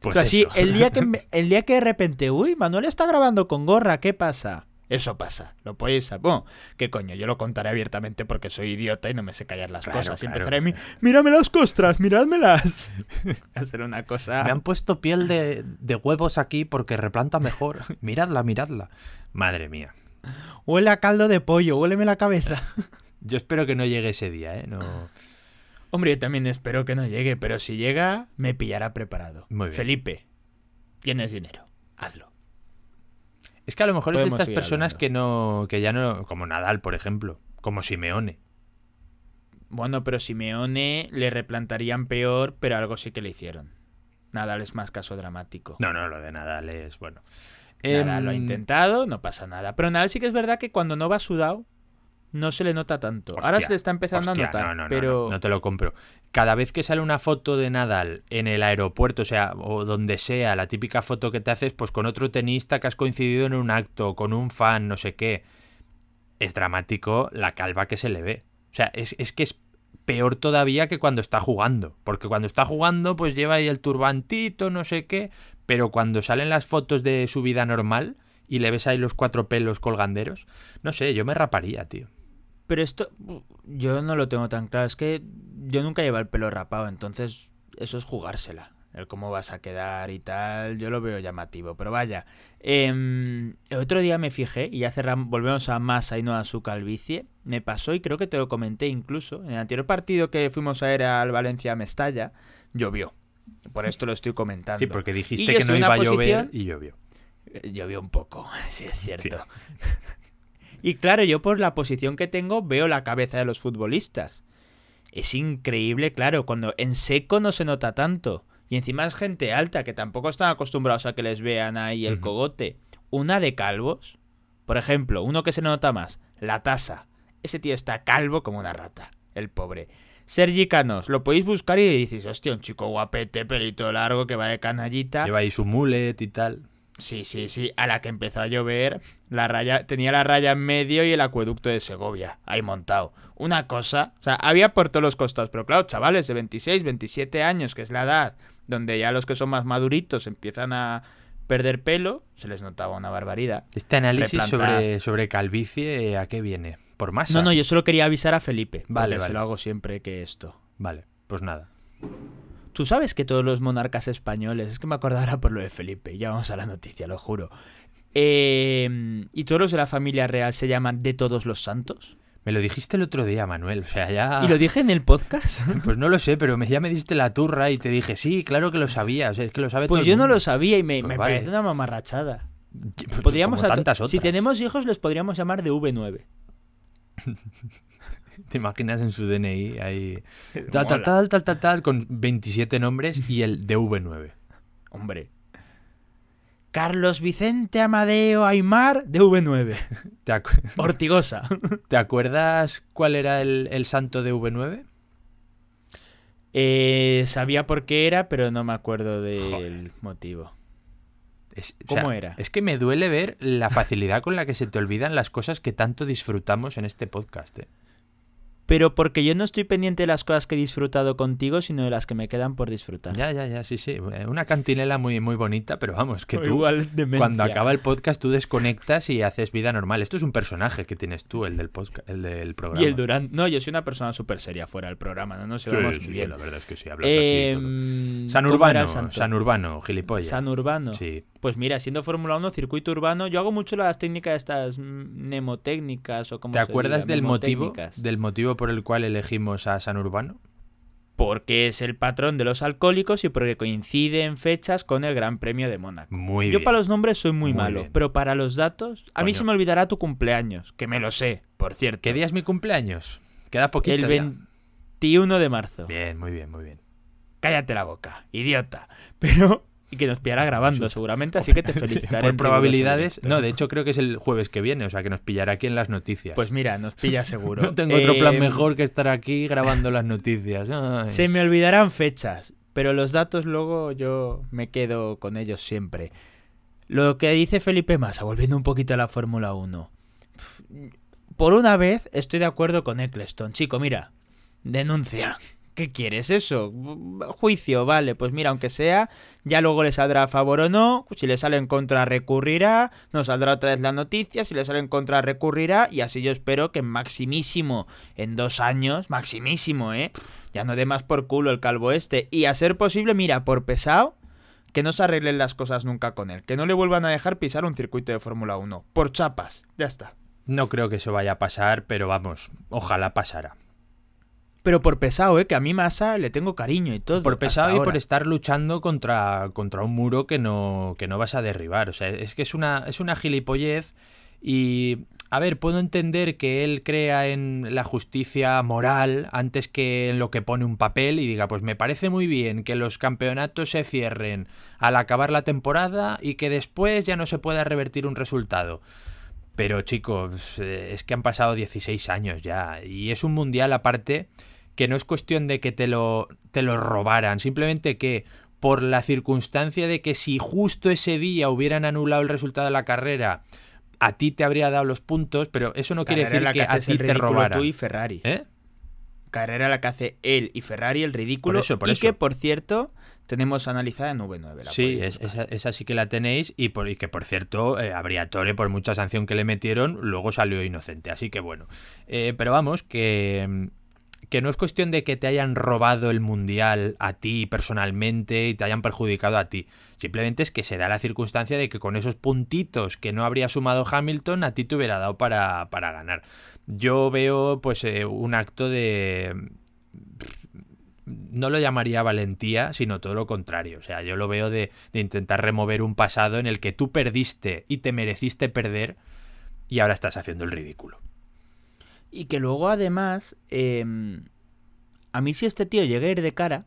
Pues así, el día que el día que de repente, uy, Manuel está grabando con gorra, ¿qué pasa? Eso pasa. Lo podéis saber. ¿Qué coño? Yo lo contaré abiertamente porque soy idiota y no me sé callar las cosas. Claro, empezaré a mí, mírame las costras, miradmelas. Hacer una cosa. Me han puesto piel de, huevos aquí porque replanta mejor. miradla, miradla. Madre mía. Huele a caldo de pollo, huéleme la cabeza. Yo espero que no llegue ese día, ¿eh? No. Hombre, yo también espero que no llegue, pero si llega, me pillará preparado. Muy Felipe, tienes dinero, hazlo. Es que a lo mejor es estas personas que no que ya no como Nadal, por ejemplo, como Simeone. Bueno, pero Simeone le replantarían peor, pero algo sí que le hicieron. Nadal es más caso dramático. No, no, lo de Nadal es bueno. Nadal lo ha em, intentado, no pasa nada. Pero Nadal sí que es verdad que cuando no va sudado, no se le nota tanto. Ahora se le está empezando a notar, no, no, pero... No, no, te lo compro. Cada vez que sale una foto de Nadal en el aeropuerto, o sea, o donde sea, la típica foto que te haces, pues con otro tenista que has coincidido en un acto, con un fan, no sé qué, es dramático la calva que se le ve. O sea, es, es que es peor todavía que cuando está jugando, porque cuando está jugando pues lleva ahí el turbantito, no sé qué, pero cuando salen las fotos de su vida normal y le ves ahí los cuatro pelos colganderos, no sé, yo me raparía, tío. Pero esto yo no lo tengo tan claro. Es que yo nunca llevo el pelo rapado, entonces eso es jugársela. El cómo vas a quedar y tal, yo lo veo llamativo. Pero vaya, em, el otro día me fijé, y ya cerramos, volvemos a Massa y no a su calvicie. Me pasó, y creo que te lo comenté incluso, en el anterior partido que fuimos a ir al Valencia-Mestalla, llovió. Por esto lo estoy comentando. Sí, porque dijiste que no iba a llover y llovió. Eh, llovió un poco, sí, es cierto. Y claro, yo por la posición que tengo veo la cabeza de los futbolistas. Es increíble, claro, cuando en seco no se nota tanto. Y encima es gente alta, que tampoco están acostumbrados a que les vean ahí el cogote. Una de calvos, por ejemplo, uno que se nota más, la tasa. Ese tío está calvo como una rata, el pobre. Sergi Canos, lo podéis buscar y dices, hostia, un chico guapete, pelito largo, que va de canallita. Lleva ahí su mulet y tal. Sí, sí, sí. A la que empezó a llover, la raya, tenía la raya en medio y el acueducto de Segovia. Ahí montado. Una cosa. O sea, había por todos los costados. Pero claro, chavales de 26, 27 años, que es la edad donde ya los que son más maduritos empiezan a perder pelo, se les notaba una barbaridad. Este análisis sobre, calvicie, ¿a qué viene? ¿Por más, No, no, yo solo quería avisar a Felipe. Vale, vale. Se lo hago siempre que esto. Vale, pues nada. Tú sabes que todos los monarcas españoles, es que me acordará por lo de Felipe, ya vamos a la noticia, lo juro. Em, ¿Y todos los de la familia real se llaman de todos los santos? Me lo dijiste el otro día, Manuel. sea, ¿Y lo dije en el podcast? Pues no lo sé, pero me, ya me diste la turra y te dije, sí, claro que lo sabía. que lo sabe Pues yo no lo sabía y me, pues parece una mamarrachada. Pues podríamos Si tenemos hijos, los podríamos llamar de V9. ¿Te imaginas en su DNI ahí tal, tal, tal, tal, tal, con 27 nombres y el DV9? Hombre. Carlos Vicente Amadeo Aymar, DV9. Mortigosa ¿Te acuerdas cuál era el, el santo v 9 eh, sabía por qué era, pero no me acuerdo del motivo. ¿Cómo era? Es que me duele ver la facilidad con la que se te olvidan las cosas que tanto disfrutamos en este podcast. ¿eh? pero porque yo no estoy pendiente de las cosas que he disfrutado contigo, sino de las que me quedan por disfrutar. Ya, ya, ya, sí, sí. Eh, una cantinela muy, muy bonita, pero vamos, que tú, cuando acaba el podcast, tú desconectas y haces vida normal. Esto es un personaje que tienes tú, el del, del programa. Y el Durán. No, yo soy una persona súper seria fuera del programa, ¿no? no sí, la verdad es que sí, hablas em, San Urbano, San Urbano, gilipollas. San Urbano. Sí. Pues mira, siendo Fórmula 1, circuito urbano, yo hago mucho las técnicas estas mm, mnemotécnicas o como... ¿Te acuerdas del motivo? Del motivo por el cual elegimos a San Urbano. Porque es el patrón de los alcohólicos y porque coincide en fechas con el Gran Premio de Mónaco. Muy bien. Yo para los nombres soy muy, malo, pero para los datos, a mí se me olvidará tu cumpleaños, que me lo sé, por cierto. ¿Qué día es mi cumpleaños? Queda poquito. El 21 de marzo. Bien, muy bien, muy bien. Cállate la boca, idiota. Pero y que nos pillará grabando seguramente, así que te felicitaré. Por probabilidades, no, de hecho creo que es el jueves que viene, o sea que nos pillará aquí en las noticias. Pues mira, nos pilla seguro. no tengo otro plan eh, mejor que estar aquí grabando las noticias. Se me olvidarán fechas, pero los datos luego yo me quedo con ellos siempre. Lo que dice Felipe Massa, volviendo un poquito a la Fórmula 1. Por una vez estoy de acuerdo con Eccleston. Chico, mira, denuncia. ¿Qué quieres eso? Juicio, vale, pues mira, aunque sea, ya luego le saldrá a favor o no, si le sale en contra recurrirá, nos saldrá otra vez la noticia, si le sale en contra recurrirá, y así yo espero que maximísimo en dos años, maximísimo, ¿eh? Ya no dé más por culo el calvo este, y a ser posible, mira, por pesado, que no se arreglen las cosas nunca con él, que no le vuelvan a dejar pisar un circuito de Fórmula 1, por chapas, ya está. No creo que eso vaya a pasar, pero vamos, ojalá pasara pero por pesado, ¿eh? que a mí masa le tengo cariño y todo. Por pesado y por estar luchando contra, contra un muro que no, que no vas a derribar. O sea, es que es una, es una gilipollez y... A ver, puedo entender que él crea en la justicia moral antes que en lo que pone un papel y diga, pues me parece muy bien que los campeonatos se cierren al acabar la temporada y que después ya no se pueda revertir un resultado. Pero chicos, es que han pasado 16 años ya y es un mundial aparte que no es cuestión de que te lo, te lo robaran, simplemente que por la circunstancia de que si justo ese día hubieran anulado el resultado de la carrera, a ti te habría dado los puntos, pero eso no quiere decir que, a ti te robaran. y Ferrari. ¿Eh? Carrera la que hace él y Ferrari, el ridículo. eso, por y que, por cierto, tenemos eh, analizada en V9. La sí, esa, sí que la tenéis. Y, que, por cierto, habría Tore, por mucha sanción que le metieron, luego salió inocente. Así que bueno. Eh, pero vamos, que mm, que no es cuestión de que te hayan robado el mundial a ti personalmente y te hayan perjudicado a ti. Simplemente es que se da la circunstancia de que con esos puntitos que no habría sumado Hamilton, a ti te hubiera dado para, ganar. Yo veo pues eh, un acto de... No lo llamaría valentía, sino todo lo contrario. O sea, yo lo veo de intentar remover un pasado en el que tú perdiste y te mereciste perder y ahora estás haciendo el ridículo. Y que luego además, em, a mí si este tío llega a ir de cara,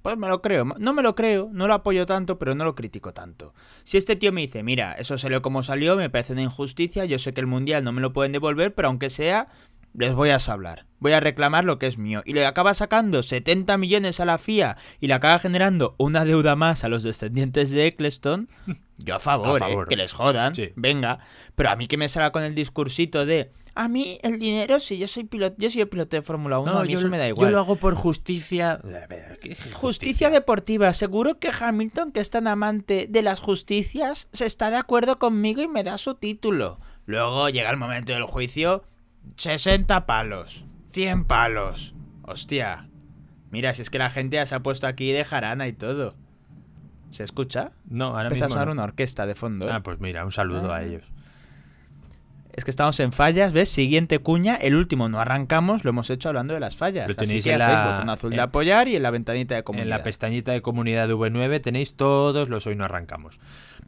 pues me lo creo. No me lo creo, no lo apoyo tanto, pero no lo critico tanto. Si este tío me dice, mira, eso salió como salió, me parece una injusticia, yo sé que el Mundial no me lo pueden devolver, pero aunque sea, les voy a hablar. Voy a reclamar lo que es mío. Y le acaba sacando 70 millones a la FIA y le acaba generando una deuda más a los descendientes de Eccleston. Yo a favor, eh, que les jodan. Venga. Pero a mí que me salga con el discursito de a mí el dinero, si yo soy piloto, yo soy el piloto de Fórmula 1, no, a mí eso me da igual. Yo lo hago por justicia. justicia. deportiva. Seguro que Hamilton, que es tan amante de las justicias, se está de acuerdo conmigo y me da su título. Luego llega el momento del juicio, 60 palos, 100 palos. Hostia. Mira, si es que la gente ya se ha puesto aquí de jarana y todo. ¿Se escucha? No, ahora Empieza a sonar una orquesta de fondo. ¿eh? Ah, pues mira, un saludo a ah. ellos. Es que estamos en fallas, ¿ves? Siguiente cuña, el último no arrancamos, lo hemos hecho hablando de las fallas. Lo tenéis Así que botón azul de apoyar y en la ventanita de comunidad. En la pestañita de comunidad de V9 tenéis todos los hoy no arrancamos.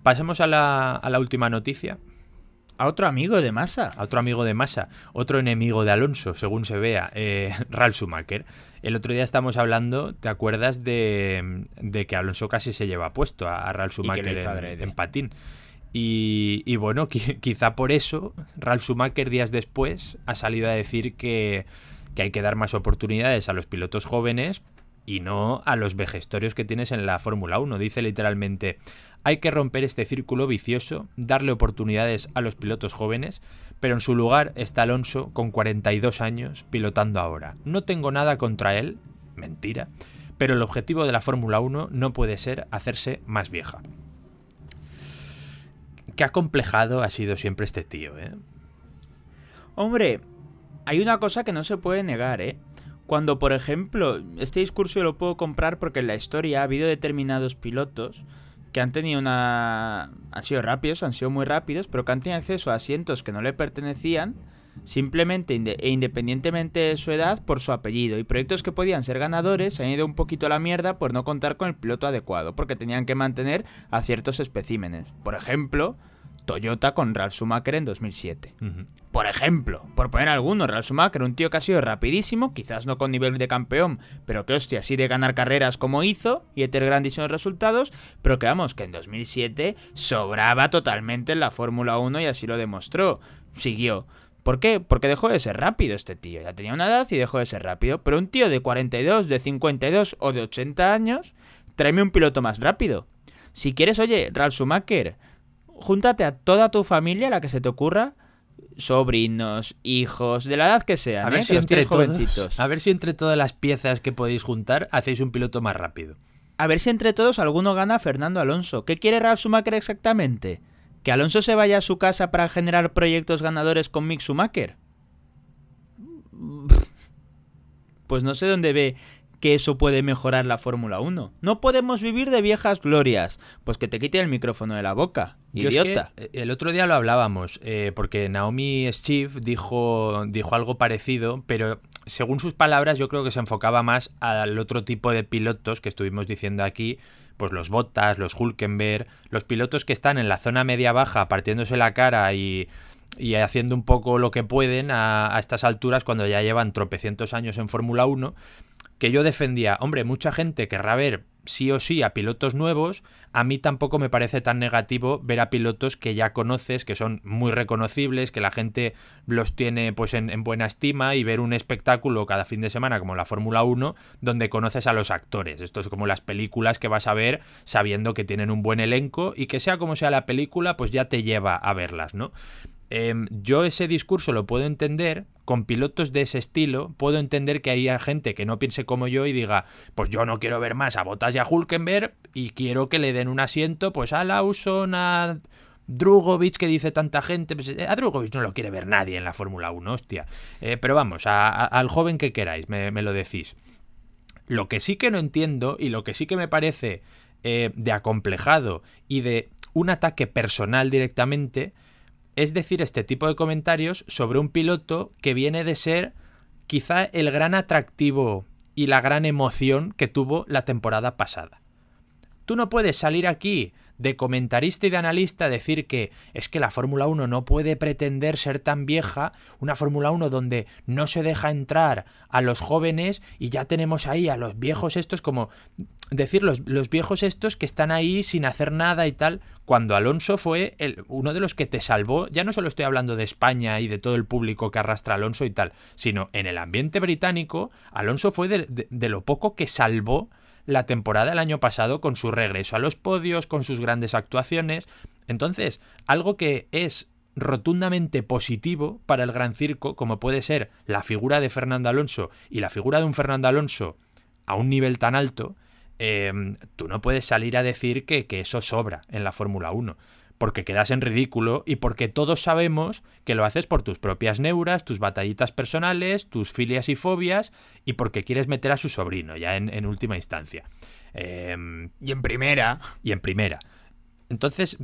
Pasamos a la, última noticia. A otro amigo de masa. A otro amigo de masa. Otro enemigo de Alonso, según se vea. Eh, Ralf Schumacher. El otro día estamos hablando, ¿te acuerdas de, que Alonso casi se lleva puesto a, Ralf Schumacher en patín? Y, bueno, quizá por eso Ralf Schumacher días después ha salido a decir que, que hay que dar más oportunidades a los pilotos jóvenes y no a los vejestorios que tienes en la Fórmula 1. Dice literalmente, hay que romper este círculo vicioso, darle oportunidades a los pilotos jóvenes, pero en su lugar está Alonso con 42 años pilotando ahora. No tengo nada contra él, mentira, pero el objetivo de la Fórmula 1 no puede ser hacerse más vieja. Qué acomplejado ha sido siempre este tío, ¿eh? Hombre, hay una cosa que no se puede negar, ¿eh? Cuando, por ejemplo, este discurso lo puedo comprar porque en la historia ha habido determinados pilotos que han tenido una... han sido rápidos, han sido muy rápidos, pero que han tenido acceso a asientos que no le pertenecían simplemente e independientemente de su edad por su apellido. Y proyectos que podían ser ganadores se han ido un poquito a la mierda por no contar con el piloto adecuado, porque tenían que mantener a ciertos especímenes. Por ejemplo, Toyota con Ralf Schumacher en 2007. Por ejemplo, por poner alguno, Ralf Schumacher, un tío que ha sido rapidísimo, quizás no con nivel de campeón, pero que hostia, Así de ganar carreras como hizo y de grandísimos resultados, pero que vamos, que en 2007 sobraba totalmente en la Fórmula 1 y así lo demostró. Siguió. ¿Por qué? Porque dejó de ser rápido este tío. Ya tenía una edad y dejó de ser rápido. Pero un tío de 42, de 52 o de 80 años, tráeme un piloto más rápido. Si quieres, oye, Ralf Schumacher, júntate a toda tu familia, a la que se te ocurra, sobrinos, hijos, de la edad que sea. a ¿eh? ver si entre A ver si entre todas las piezas que podéis juntar hacéis un piloto más rápido. A ver si entre todos alguno gana a Fernando Alonso. ¿Qué quiere Ralf Schumacher exactamente? ¿Que Alonso se vaya a su casa para generar proyectos ganadores con Mick Schumacher? Pues no sé dónde ve que eso puede mejorar la Fórmula 1. No podemos vivir de viejas glorias. Pues que te quite el micrófono de la boca. idiota. el otro día lo hablábamos, eh, porque Naomi Schiff dijo, dijo algo parecido, pero según sus palabras yo creo que se enfocaba más al otro tipo de pilotos que estuvimos diciendo aquí, pues los Bottas, los Hulkenberg, los pilotos que están en la zona media-baja partiéndose la cara y, haciendo un poco lo que pueden a, a estas alturas cuando ya llevan tropecientos años en Fórmula 1 que yo defendía, hombre, mucha gente querrá ver sí o sí a pilotos nuevos, a mí tampoco me parece tan negativo ver a pilotos que ya conoces, que son muy reconocibles, que la gente los tiene pues en, en buena estima y ver un espectáculo cada fin de semana como la Fórmula 1 donde conoces a los actores. Esto es como las películas que vas a ver sabiendo que tienen un buen elenco y que sea como sea la película, pues ya te lleva a verlas, ¿no? Em, yo ese discurso lo puedo entender con pilotos de ese estilo, puedo entender que haya gente que no piense como yo y diga, pues yo no quiero ver más a Bottas y a Hulkenberg y quiero que le den un asiento pues a Lawson, a Drugovic que dice tanta gente, pues, eh, a Drugovic no lo quiere ver nadie en la Fórmula 1, hostia. Eh, pero vamos, al joven que queráis, me, lo decís. Lo que sí que no entiendo y lo que sí que me parece eh, de acomplejado y de un ataque personal directamente es decir este tipo de comentarios sobre un piloto que viene de ser quizá el gran atractivo y la gran emoción que tuvo la temporada pasada. Tú no puedes salir aquí de comentarista y de analista decir que es que la Fórmula 1 no puede pretender ser tan vieja, una Fórmula 1 donde no se deja entrar a los jóvenes y ya tenemos ahí a los viejos estos como decir los, viejos estos que están ahí sin hacer nada y tal, cuando Alonso fue el, uno de los que te salvó, ya no solo estoy hablando de España y de todo el público que arrastra Alonso y tal, sino en el ambiente británico, Alonso fue de lo poco que salvó la temporada del año pasado con su regreso a los podios, con sus grandes actuaciones. Entonces, algo que es rotundamente positivo para el Gran Circo, como puede ser la figura de Fernando Alonso y la figura de un Fernando Alonso a un nivel tan alto, eh, tú no puedes salir a decir que, que eso sobra en la Fórmula 1 porque quedas en ridículo y porque todos sabemos que lo haces por tus propias neuras, tus batallitas personales, tus filias y fobias y porque quieres meter a su sobrino ya en, última instancia. Em, y en primera. Y en primera. Entonces,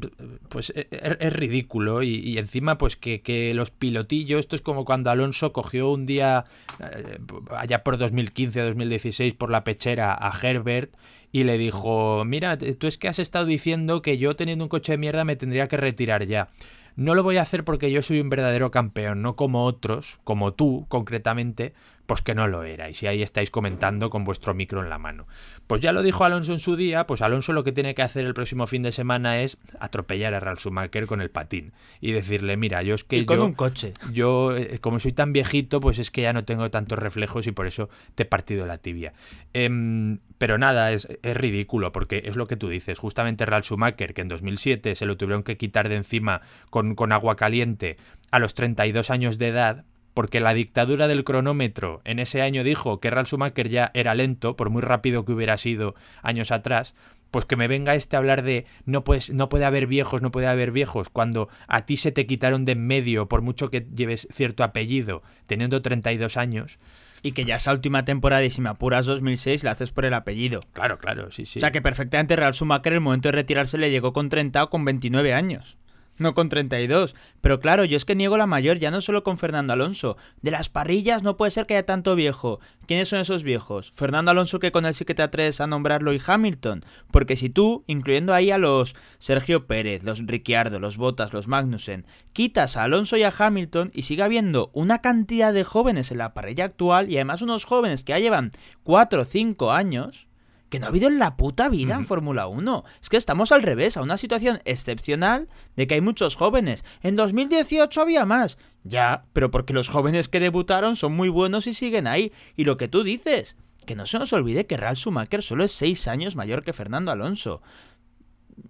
pues e, e, er, es, ridículo. Y, encima, pues que, que, los pilotillos, esto es como cuando Alonso cogió un día, eh, allá por 2015 2016, por la pechera a Herbert y le dijo, mira, tú es que has estado diciendo que yo teniendo un coche de mierda me tendría que retirar ya. No lo voy a hacer porque yo soy un verdadero campeón, no como otros, como tú concretamente, pues que no lo era, y si ahí estáis comentando con vuestro micro en la mano. Pues ya lo dijo Alonso en su día, pues Alonso lo que tiene que hacer el próximo fin de semana es atropellar a Ralf Schumacher con el patín y decirle, mira, yo es que con yo, un coche. yo eh, como soy tan viejito, pues es que ya no tengo tantos reflejos y por eso te he partido la tibia. Em, pero nada, es, ridículo porque es lo que tú dices, justamente Ralf Schumacher que en 2007 se lo tuvieron que quitar de encima con, con agua caliente a los 32 años de edad, porque la dictadura del cronómetro en ese año dijo que Ralph Schumacher ya era lento, por muy rápido que hubiera sido años atrás, pues que me venga este a hablar de no, pues, no puede haber viejos, no puede haber viejos, cuando a ti se te quitaron de en medio por mucho que lleves cierto apellido, teniendo 32 años. Y que ya esa última temporada, y si me apuras 2006, la haces por el apellido. Claro, claro, sí, sí. O sea que perfectamente Real Schumacher en el momento de retirarse le llegó con 30 o con 29 años. No con 32. Pero claro, yo es que niego la mayor, ya no solo con Fernando Alonso. De las parrillas no puede ser que haya tanto viejo. ¿Quiénes son esos viejos? Fernando Alonso que con él sí que te atreves a nombrarlo y Hamilton. Porque si tú, incluyendo ahí a los Sergio Pérez, los Ricciardo, los Bottas, los Magnussen, quitas a Alonso y a Hamilton y sigue habiendo una cantidad de jóvenes en la parrilla actual y además unos jóvenes que ya llevan 4 o 5 años que no ha habido en la puta vida en Fórmula 1. Es que estamos al revés, a una situación excepcional de que hay muchos jóvenes. En 2018 había más. Ya, pero porque los jóvenes que debutaron son muy buenos y siguen ahí. Y lo que tú dices, que no se nos olvide que Ralf Schumacher solo es 6 años mayor que Fernando Alonso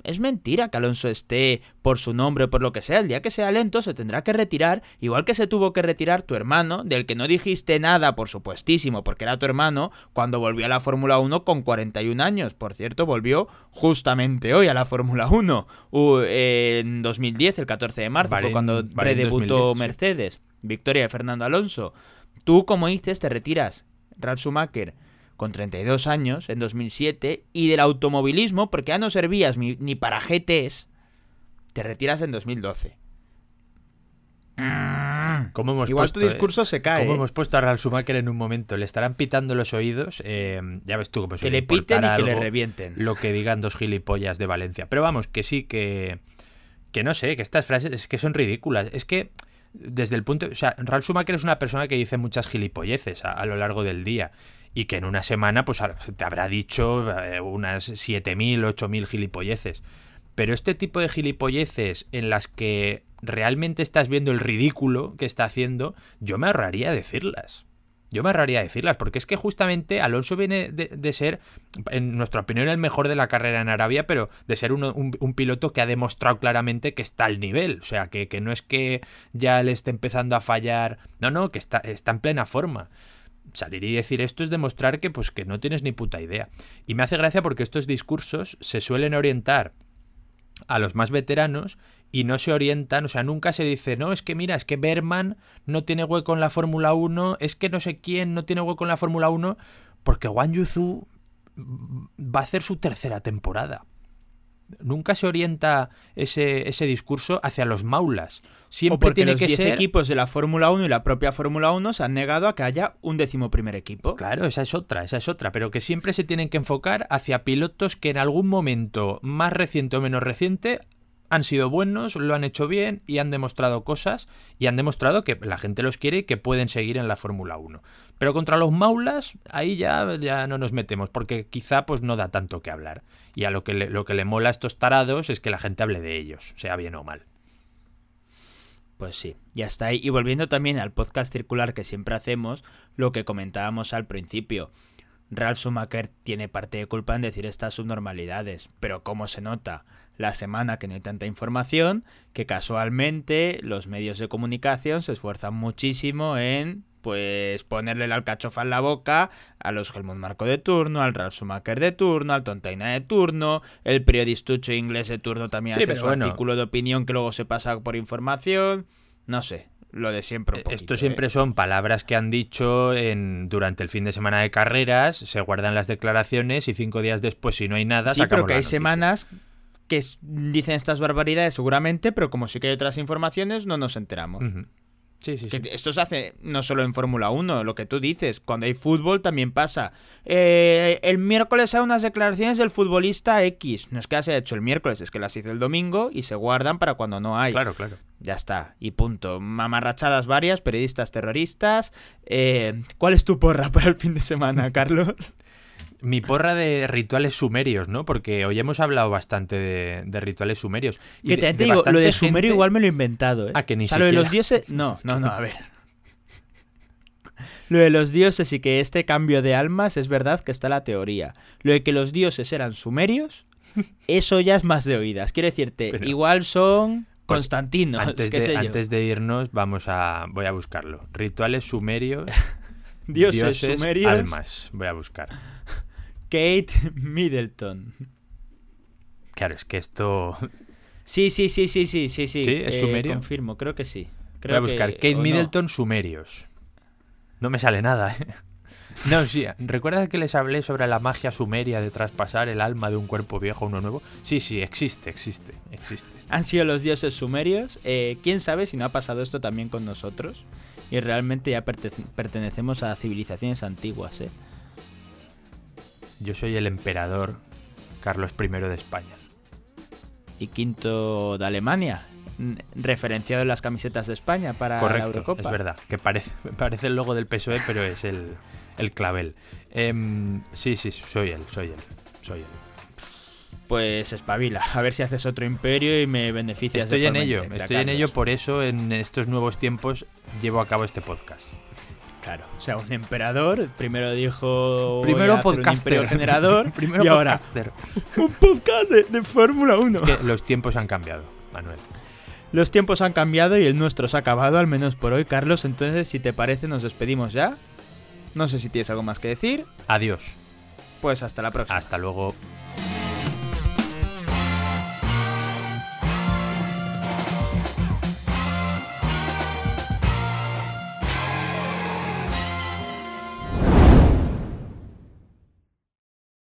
es mentira que Alonso esté por su nombre o por lo que sea. El día que sea lento se tendrá que retirar, igual que se tuvo que retirar tu hermano, del que no dijiste nada, por supuestísimo, porque era tu hermano, cuando volvió a la Fórmula 1 con 41 años. Por cierto, volvió justamente hoy a la Fórmula 1, eh, en 2010, el 14 de marzo, fue cuando redebutó Mercedes. Victoria de Fernando Alonso. Tú, como dices, te retiras. Ralf Schumacher con 32 años en 2007 y del automovilismo porque ya no servías ni para GTs, te retiras en 2012. ¿Cómo hemos Igual tu eh? discurso se cae. como eh. hemos puesto a Ralf Schumacher en un momento? Le estarán pitando los oídos. Eh, ya ves tú Que le piten y que le revienten. Lo que digan dos gilipollas de Valencia. Pero vamos, que sí, que. Que no sé, que estas frases es que son ridículas. Es que desde el punto. O sea, Ralf Schumacher es una persona que dice muchas gilipolleces a lo largo del día y que en una semana pues te habrá dicho eh, siete unas 7.000, 8.000 gilipolleces. Pero este tipo de gilipolleces en las que realmente estás viendo el ridículo que está haciendo, yo me ahorraría decirlas. Yo me ahorraría decirlas, porque es que justamente Alonso viene de, ser, en nuestra opinión, el mejor de la carrera en Arabia, pero de ser un, piloto que ha demostrado claramente que está al nivel. O sea, que, que, no es que ya le esté empezando a fallar. No, no, que está, está en plena forma salir y decir esto es demostrar que pues que no tienes ni puta idea. Y me hace gracia porque estos discursos se suelen orientar a los más veteranos y no se orientan, o sea, nunca se dice, no, es que mira, es que Berman no tiene hueco en la Fórmula 1, es que no sé quién no tiene hueco en la Fórmula 1, porque Wang Yuzu va a hacer su tercera temporada nunca se orienta ese, ese, discurso hacia los maulas. Siempre porque tiene que ser... equipos de la Fórmula 1 y la propia Fórmula 1 se han negado a que haya un décimo primer equipo. Claro, esa es otra, esa es otra, pero que siempre se tienen que enfocar hacia pilotos que en algún momento, más reciente o menos reciente, han sido buenos, lo han hecho bien y han demostrado cosas y han demostrado que la gente los quiere y que pueden seguir en la Fórmula 1. Pero contra los maulas, ahí ya, ya no nos metemos, porque quizá pues no da tanto que hablar. Y a lo que, lo que le mola a estos tarados es que la gente hable de ellos, sea bien o mal. Pues sí, ya está ahí. Y volviendo también al podcast circular que siempre hacemos, lo que comentábamos al principio. Ralph Schumacher tiene parte de culpa en decir estas subnormalidades, pero ¿cómo se nota? La semana que no hay tanta información, que casualmente los medios de comunicación se esfuerzan muchísimo en pues ponerle la alcachofa en la boca a los Helmut Marco de turno, al Ralf Schumacher de turno, al Tontaina de turno, el periodistucho inglés de turno también hace artículo de opinión que luego se pasa por información. No sé, lo de siempre. Un e-, poquito, Esto siempre ¿eh? son palabras que han dicho en, durante el fin de semana de carreras, se guardan las declaraciones y cinco días después, si no hay nada, sí, creo que hay semanas que dicen estas barbaridades seguramente, pero como sí que hay otras informaciones, no nos enteramos. Esto se hace no solo en Fórmula 1, lo que tú dices, cuando hay fútbol también pasa. Eh, el miércoles hay unas declaraciones del futbolista X. No es que las haya hecho el miércoles, es que las hizo el domingo y se guardan para cuando no hay. Claro, claro. Ya está, y punto. Mamarrachadas varias, periodistas terroristas. Eh, ¿Cuál es tu porra para el fin de semana, Carlos? mi porra de rituales sumerios, ¿no? Porque hoy hemos hablado bastante de, rituales sumerios. que te, digo, lo de sumerio igual me lo he inventado, ¿eh? Ah, que ni siquiera. lo de los dioses... No, no, no, a ver. Lo de los dioses y que este cambio de almas es verdad que está la teoría. Lo de que los dioses eran sumerios, eso ya es más de oídas. Quiero decirte, igual son... Pues, Constantino. Antes, de, irnos, vamos a. Voy a buscarlo. Rituales sumerios. dioses, dioses, sumerios. Almas. Voy a buscar. Kate Middleton. Claro, es que esto. Sí, sí, sí, sí, sí, sí, sí. ¿Es eh, confirmo, creo que sí. Voy a buscar Kate Middleton sumerios. No me sale nada. ¿eh? No, sí. ¿Recuerdas que les hablé sobre la magia sumeria de traspasar el alma de un cuerpo viejo a uno nuevo? Sí, sí, existe, existe, existe. Han sido los dioses sumerios. Eh, ¿Quién sabe si no ha pasado esto también con nosotros? Y realmente ya pertenecemos a civilizaciones antiguas, ¿eh? Yo soy el emperador Carlos I de España. Y quinto de Alemania, referenciado en las camisetas de España para la Eurocopa. Es verdad, que parece, el logo del PSOE, pero es el, clavel. Em, sí, sí, soy él, soy él, soy él. Pues espabila, a ver si haces otro imperio y me beneficias. Estoy en ello, estoy en ello, por eso en estos nuevos tiempos llevo a cabo este podcast. Claro, o sea, un emperador primero dijo. Primero podcaster. Un generador. primero y Ahora, un podcast de, Fórmula 1. los tiempos han cambiado, Manuel. Los tiempos han cambiado y el nuestro se ha acabado, al menos por hoy, Carlos. Entonces, si te parece, nos despedimos ya. No sé si tienes algo más que decir. Adiós. Pues hasta la próxima. Hasta luego.